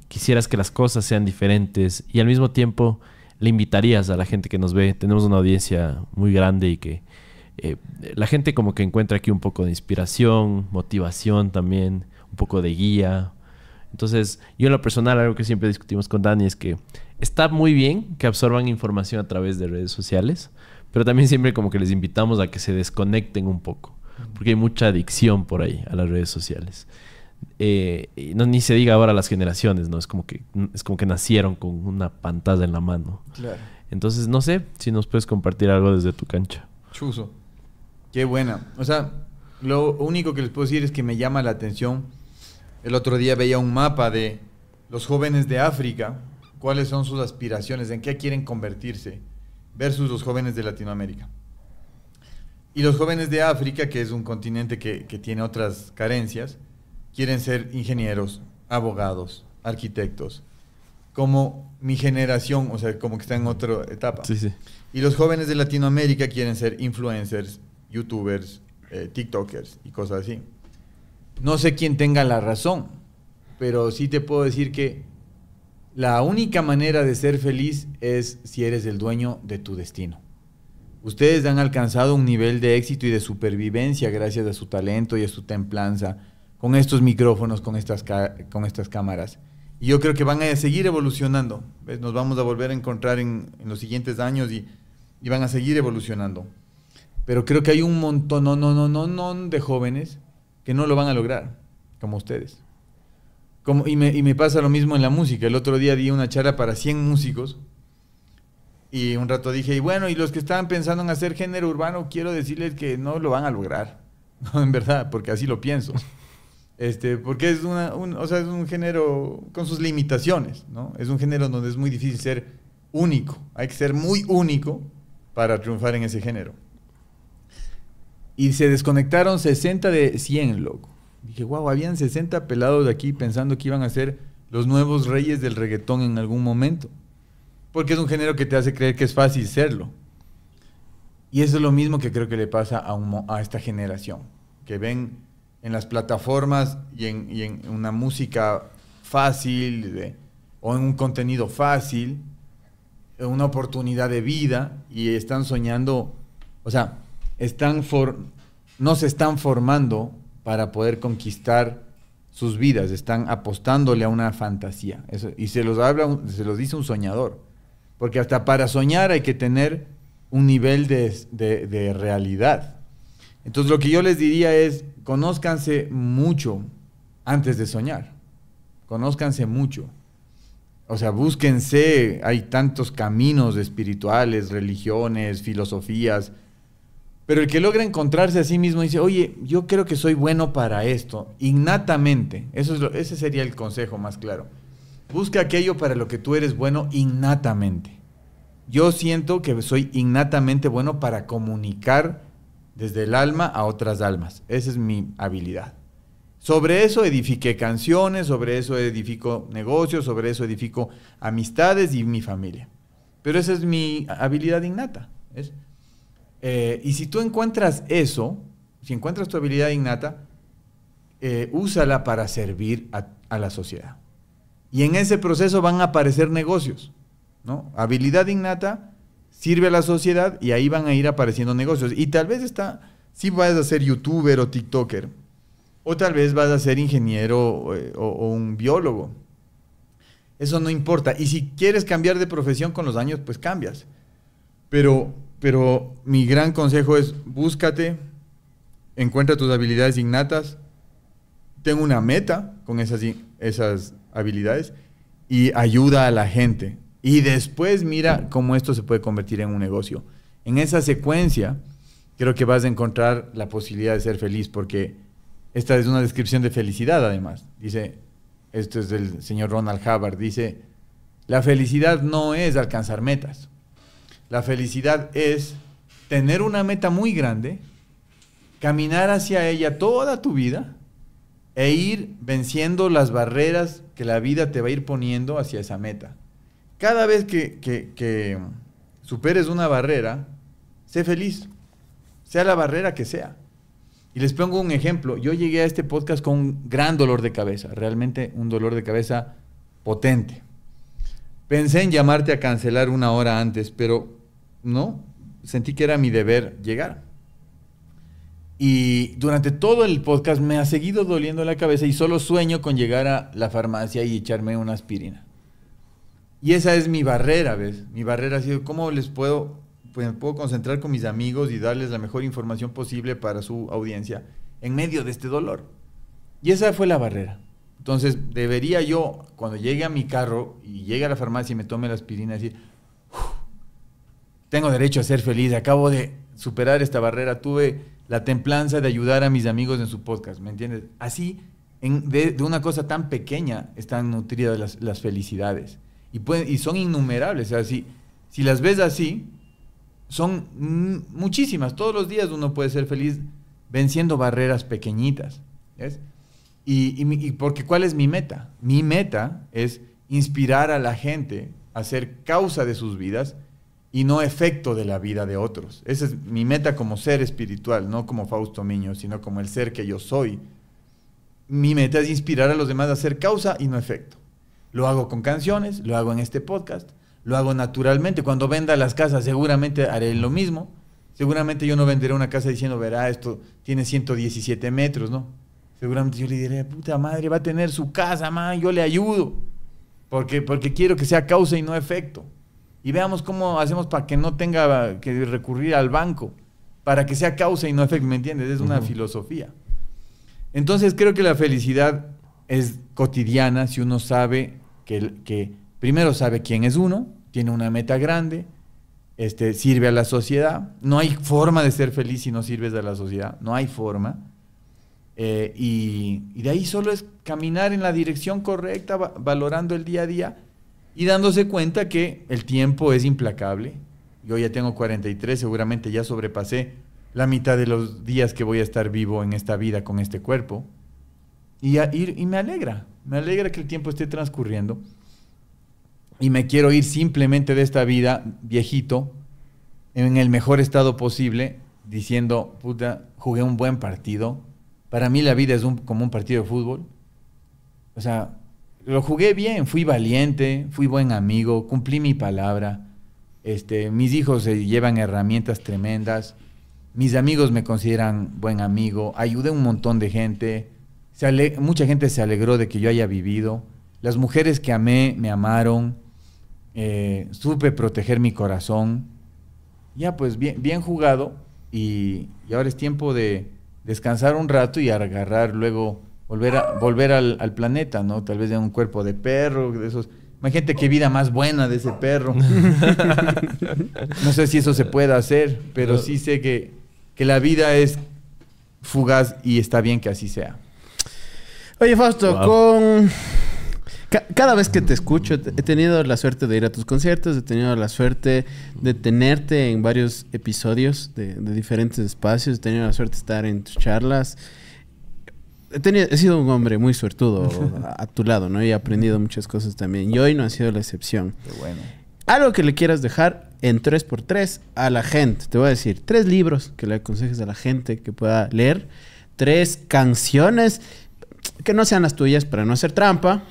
quisieras que las cosas sean diferentes y al mismo tiempo le invitarías a la gente que nos ve. Tenemos una audiencia muy grande y que eh, la gente como que encuentra aquí un poco de inspiración, motivación también, un poco de guía. Entonces, yo en lo personal, algo que siempre discutimos con Dani es que está muy bien que absorban información a través de redes sociales, pero también siempre como que les invitamos a que se desconecten un poco, porque hay mucha adicción por ahí a las redes sociales. Eh, no, ni se diga ahora las generaciones, ¿no? Es como que, es como que nacieron con una pantalla en la mano. Entonces, no sé si nos puedes compartir algo desde tu cancha. Chuso. Qué buena. O sea, lo único que les puedo decir es que me llama la atención. El otro día veía un mapa de los jóvenes de África, cuáles son sus aspiraciones, en qué quieren convertirse, versus los jóvenes de Latinoamérica. Y los jóvenes de África, que es un continente que, tiene otras carencias, quieren ser ingenieros, abogados, arquitectos, como mi generación, o sea, como que está en otra etapa. Sí, sí. Y los jóvenes de Latinoamérica quieren ser influencers, youtubers, eh, TikTokers y cosas así. No sé quién tenga la razón, pero sí te puedo decir que la única manera de ser feliz es si eres el dueño de tu destino. Ustedes han alcanzado un nivel de éxito y de supervivencia gracias a su talento y a su templanza, con estos micrófonos, con estas, con estas cámaras. Y yo creo que van a seguir evolucionando. Nos vamos a volver a encontrar en, los siguientes años y, y van a seguir evolucionando. Pero creo que hay un montón, no, no, no, no, no, de jóvenes que no lo van a lograr, como ustedes. Como, y, me, pasa lo mismo en la música. El otro día di una charla para 100 músicos y un rato dije, y bueno, y los que estaban pensando en hacer género urbano, quiero decirles que no lo van a lograr. en verdad, porque así lo pienso. Este, porque es, un, o sea, es un género con sus limitaciones, ¿no? Es un género donde es muy difícil ser único. Hay que ser muy único para triunfar en ese género. Y se desconectaron 60 de 100, loco. Dije, wow, habían 60 pelados de aquí pensando que iban a ser los nuevos reyes del reggaetón en algún momento. Porque es un género que te hace creer que es fácil serlo. Y eso es lo mismo que creo que le pasa a, esta generación, que ven en las plataformas y en, una música fácil o en un contenido fácil, una oportunidad de vida y están soñando, o sea, están no se están formando para poder conquistar sus vidas, están apostándole a una fantasía. y se los, habla, se los dice un soñador, porque hasta para soñar hay que tener un nivel de, realidad. Entonces lo que yo les diría es, conózcanse mucho antes de soñar, conózcanse mucho. O sea, búsquense, hay tantos caminos espirituales, religiones, filosofías, pero el que logra encontrarse a sí mismo y dice, oye, yo creo que soy bueno para esto, innatamente. Eso es ese sería el consejo más claro. Busca aquello para lo que tú eres bueno innatamente. Yo siento que soy innatamente bueno para comunicar desde el alma a otras almas. Esa es mi habilidad. Sobre eso edifiqué canciones, sobre eso edifico negocios, sobre eso edifico amistades y mi familia. Pero esa es mi habilidad innata. es. Eh, y si tú encuentras eso, si encuentras tu habilidad innata, eh, úsala para servir a, la sociedad. Y en ese proceso van a aparecer negocios. ¿no? Habilidad innata sirve a la sociedad y ahí van a ir apareciendo negocios. Y tal vez está, si vas a ser youtuber o tiktoker, o tal vez vas a ser ingeniero eh, o un biólogo. Eso no importa. Y si quieres cambiar de profesión con los años, pues cambias. Pero pero mi gran consejo es búscate, encuentra tus habilidades innatas, ten una meta con esas, habilidades y ayuda a la gente. Y después mira cómo esto se puede convertir en un negocio. En esa secuencia, creo que vas a encontrar la posibilidad de ser feliz, porque esta es una descripción de felicidad, además. Dice, esto es del señor Ronald Hubbard, dice, la felicidad no es alcanzar metas. La felicidad es tener una meta muy grande, caminar hacia ella toda tu vida e ir venciendo las barreras que la vida te va a ir poniendo hacia esa meta. Cada vez que, superes una barrera, sé feliz, sea la barrera que sea. Y les pongo un ejemplo. Yo llegué a este podcast con un gran dolor de cabeza, realmente un dolor de cabeza potente. Pensé en llamarte a cancelar una hora antes, pero ¿no? Sentí que era mi deber llegar. Y durante todo el podcast me ha seguido doliendo la cabeza y solo sueño con llegar a la farmacia y echarme una aspirina. Y esa es mi barrera, ¿ves? Mi barrera ha sido cómo les puedo, pues puedo concentrar con mis amigos y darles la mejor información posible para su audiencia en medio de este dolor. Y esa fue la barrera. Entonces, debería yo, cuando llegue a mi carro y llegue a la farmacia y me tome la aspirina, decir, tengo derecho a ser feliz, acabo de superar esta barrera, tuve la templanza de ayudar a mis amigos en su podcast, ¿me entiendes? Así, de, una cosa tan pequeña están nutridas las, felicidades. Y, son innumerables, o si, las ves así, son muchísimas. Todos los días uno puede ser feliz venciendo barreras pequeñitas. Y, porque ¿cuál es mi meta? Mi meta es inspirar a la gente a ser causa de sus vidas y no efecto de la vida de otros. Esa es mi meta como ser espiritual, no como Fausto Miño, sino como el ser que yo soy. Mi meta es inspirar a los demás a ser causa y no efecto. Lo hago con canciones, lo hago en este podcast, lo hago naturalmente. Cuando venda las casas seguramente haré lo mismo. Seguramente yo no venderé una casa diciendo, verá, esto tiene 117 metros, ¿no? Seguramente yo le diré, puta madre, va a tener su casa, man, yo le ayudo. Porque, porque quiero que sea causa y no efecto y veamos cómo hacemos para que no tenga que recurrir al banco, para que sea causa y no efecto, ¿me entiendes? Es una filosofía. Entonces creo que la felicidad es cotidiana si uno sabe que, primero sabe quién es uno, tiene una meta grande, este, sirve a la sociedad. No hay forma de ser feliz si no sirves a la sociedad, no hay forma. Eh, y, de ahí solo es caminar en la dirección correcta, valorando el día a día y dándose cuenta que el tiempo es implacable. Yo ya tengo 43, seguramente ya sobrepasé la mitad de los días que voy a estar vivo en esta vida con este cuerpo. Y, a, y, me alegra, me alegra que el tiempo esté transcurriendo. Y me quiero ir simplemente de esta vida viejito, en el mejor estado posible, diciendo, puta, jugué un buen partido. Para mí la vida es como un partido de fútbol. O sea, lo jugué bien, fui valiente, fui buen amigo, cumplí mi palabra. Este, mis hijos se llevan herramientas tremendas. Mis amigos me consideran buen amigo. Ayudé a un montón de gente. mucha gente se alegró de que yo haya vivido. Las mujeres que amé me amaron. Eh, supe proteger mi corazón. Ya, pues bien, bien jugado. Y, y ahora es tiempo de descansar un rato y agarrar luego volver, a, volver al, planeta, ¿no? Tal vez de un cuerpo de perro, de esos. Imagínate qué vida más buena de ese perro. no sé si eso se puede hacer, pero sí sé que, que la vida es fugaz y está bien que así sea. Oye, Fausto, con. cada vez que te escucho, he tenido la suerte de ir a tus conciertos, he tenido la suerte de tenerte en varios episodios de, de diferentes espacios, he tenido la suerte de estar en tus charlas he, sido un hombre muy suertudo a, tu lado, ¿no? Y he aprendido muchas cosas también. Y hoy no ha sido la excepción. Qué bueno. Algo que le quieras dejar en 3x3 a la gente. Te voy a decir tres libros que le aconsejes a la gente que pueda leer. Tres canciones que no sean las tuyas para no hacer trampa.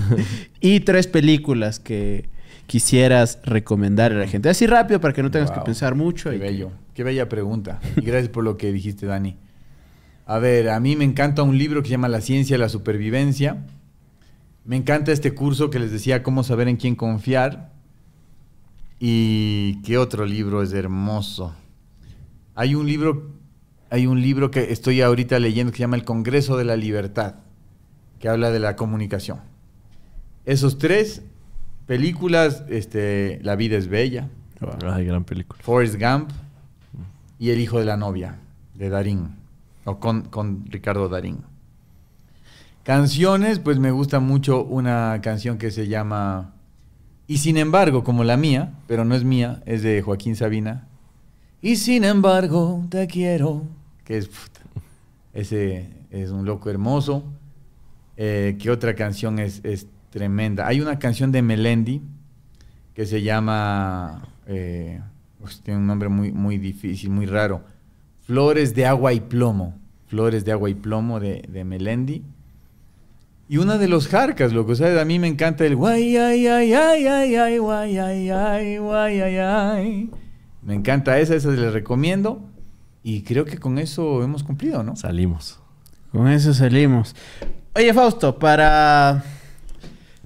y tres películas que quisieras recomendar a la gente. Así rápido para que no tengas que pensar mucho. Qué bello. Qué bella pregunta. Y gracias por lo que dijiste, Dani. A ver, a mí me encanta un libro que se llama La ciencia de la supervivencia. Me encanta este curso que les decía cómo saber en quién confiar. Y qué otro libro es hermoso. Hay un libro, hay un libro que estoy ahorita leyendo que se llama El Congreso de la Libertad, que habla de la comunicación. Esos tres películas, este, La vida es bella. Forrest Gump y El hijo de la novia de Darín o con, Ricardo Darín. Canciones, pues me gusta mucho una canción que se llama Y sin embargo, como la mía, pero no es mía, es de Joaquín Sabina. Y sin embargo, te quiero, que es puta. Ese es un loco hermoso. Eh, que otra canción es, tremenda? Hay una canción de Melendi que se llama... Eh, pues tiene un nombre muy, muy difícil, muy raro Flores de Agua y Plomo. Flores de Agua y Plomo de, Melendi. Y una de los jarcas, que ¿sabes? A mí me encanta el guay, ay, ay, ay, ay, ay, guay, ay, ay, Me encanta esa, esa les recomiendo. Y creo que con eso hemos cumplido, ¿no? Salimos. Con eso salimos. Oye, Fausto, para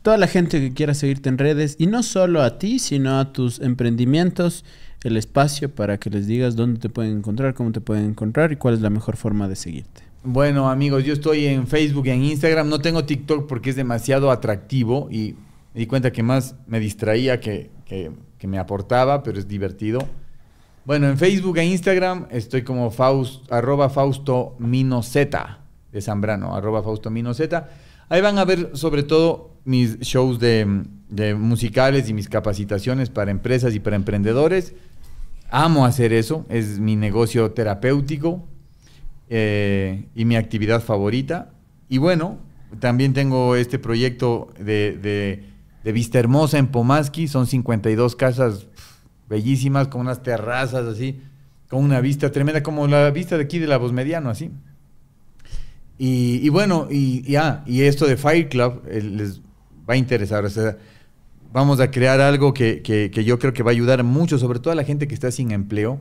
toda la gente que quiera seguirte en redes, y no solo a ti, sino a tus emprendimientos, el espacio para que les digas dónde te pueden encontrar, cómo te pueden encontrar y cuál es la mejor forma de seguirte. Bueno, amigos, yo estoy en Facebook y en Instagram. No tengo TikTok porque es demasiado atractivo y me di cuenta que más me distraía que, que, me aportaba, pero es divertido. Bueno, en Facebook e Instagram estoy como Faust, arroba Fausto Mino Z de Zambrano, arroba Fausto Mino Z. Ahí van a ver sobre todo mis shows de, de musicales y mis capacitaciones para empresas y para emprendedores. Amo hacer eso, es mi negocio terapéutico eh, y mi actividad favorita. Y bueno, también tengo este proyecto de, Vista Hermosa en Pomaski, son 52 casas bellísimas con unas terrazas así, con una vista tremenda, como la vista de aquí de la Voz mediano así. Y, bueno, y, y ah, esto de Fire Club eh, les va a interesar. O sea, vamos a crear algo que, yo creo que va a ayudar mucho, sobre todo a la gente que está sin empleo,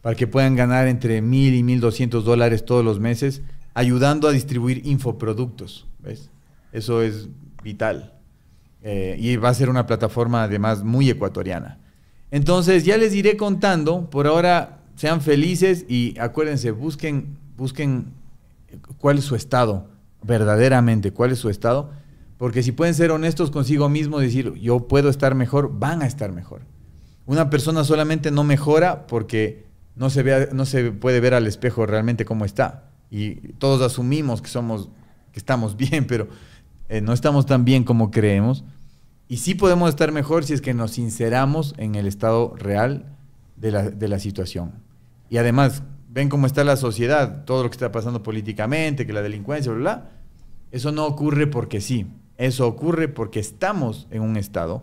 para que puedan ganar entre mil y mil doscientos dólares todos los meses, ayudando a distribuir infoproductos. ¿ves? Eso es vital. Eh, y va a ser una plataforma además muy ecuatoriana. Entonces, ya les iré contando. Por ahora, sean felices y acuérdense, busquen, busquen cuál es su estado, verdaderamente, cuál es su estado porque si pueden ser honestos consigo mismos, decir yo puedo estar mejor, van a estar mejor. Una persona solamente no mejora porque no se, ve, no se puede ver al espejo realmente cómo está. Y todos asumimos que, somos, que estamos bien, pero eh, no estamos tan bien como creemos. Y sí podemos estar mejor si es que nos sinceramos en el estado real de la, de la situación. Y además, ven cómo está la sociedad, todo lo que está pasando políticamente, que la delincuencia, bla, bla. Eso no ocurre porque sí. Eso ocurre porque estamos en un estado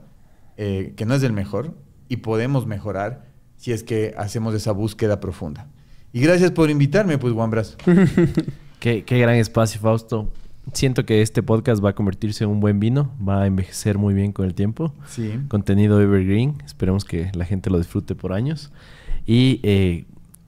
eh, que no es del mejor y podemos mejorar si es que hacemos esa búsqueda profunda. Y gracias por invitarme, pues, Juan Brazo. qué, gran espacio, Fausto. Siento que este podcast va a convertirse en un buen vino, va a envejecer muy bien con el tiempo. Sí. Contenido evergreen, esperemos que la gente lo disfrute por años. Y eh,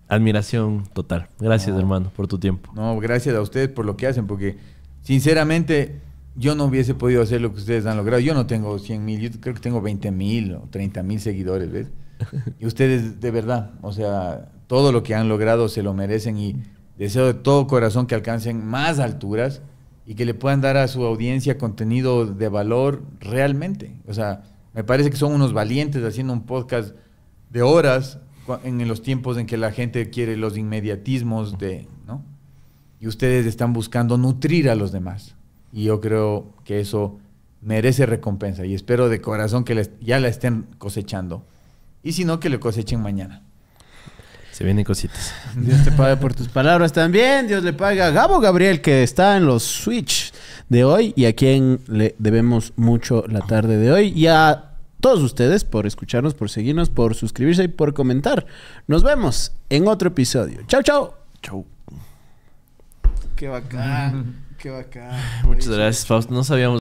admiración total. Gracias, hermano, por tu tiempo. No, gracias a ustedes por lo que hacen, porque sinceramente yo no hubiese podido hacer lo que ustedes han logrado. Yo no tengo 100 mil, yo creo que tengo 20 mil o 30 mil seguidores, ¿ves? Y ustedes, de verdad, o sea, todo lo que han logrado se lo merecen y deseo de todo corazón que alcancen más alturas y que le puedan dar a su audiencia contenido de valor realmente. O sea, me parece que son unos valientes haciendo un podcast de horas en los tiempos en que la gente quiere los inmediatismos de, ¿no? Y ustedes están buscando nutrir a los demás. Y yo creo que eso merece recompensa y espero de corazón que ya la estén cosechando. Y si no, que lo cosechen mañana. Se vienen cositas. Dios te pague por tus palabras también. Dios le paga a Gabo Gabriel que está en los Switch de hoy y a quien le debemos mucho la tarde de hoy. Y a todos ustedes por escucharnos, por seguirnos, por suscribirse y por comentar. Nos vemos en otro episodio. Chao, chao. Chau. Qué bacán. que bacana. Muchas Fausto. sabíamos.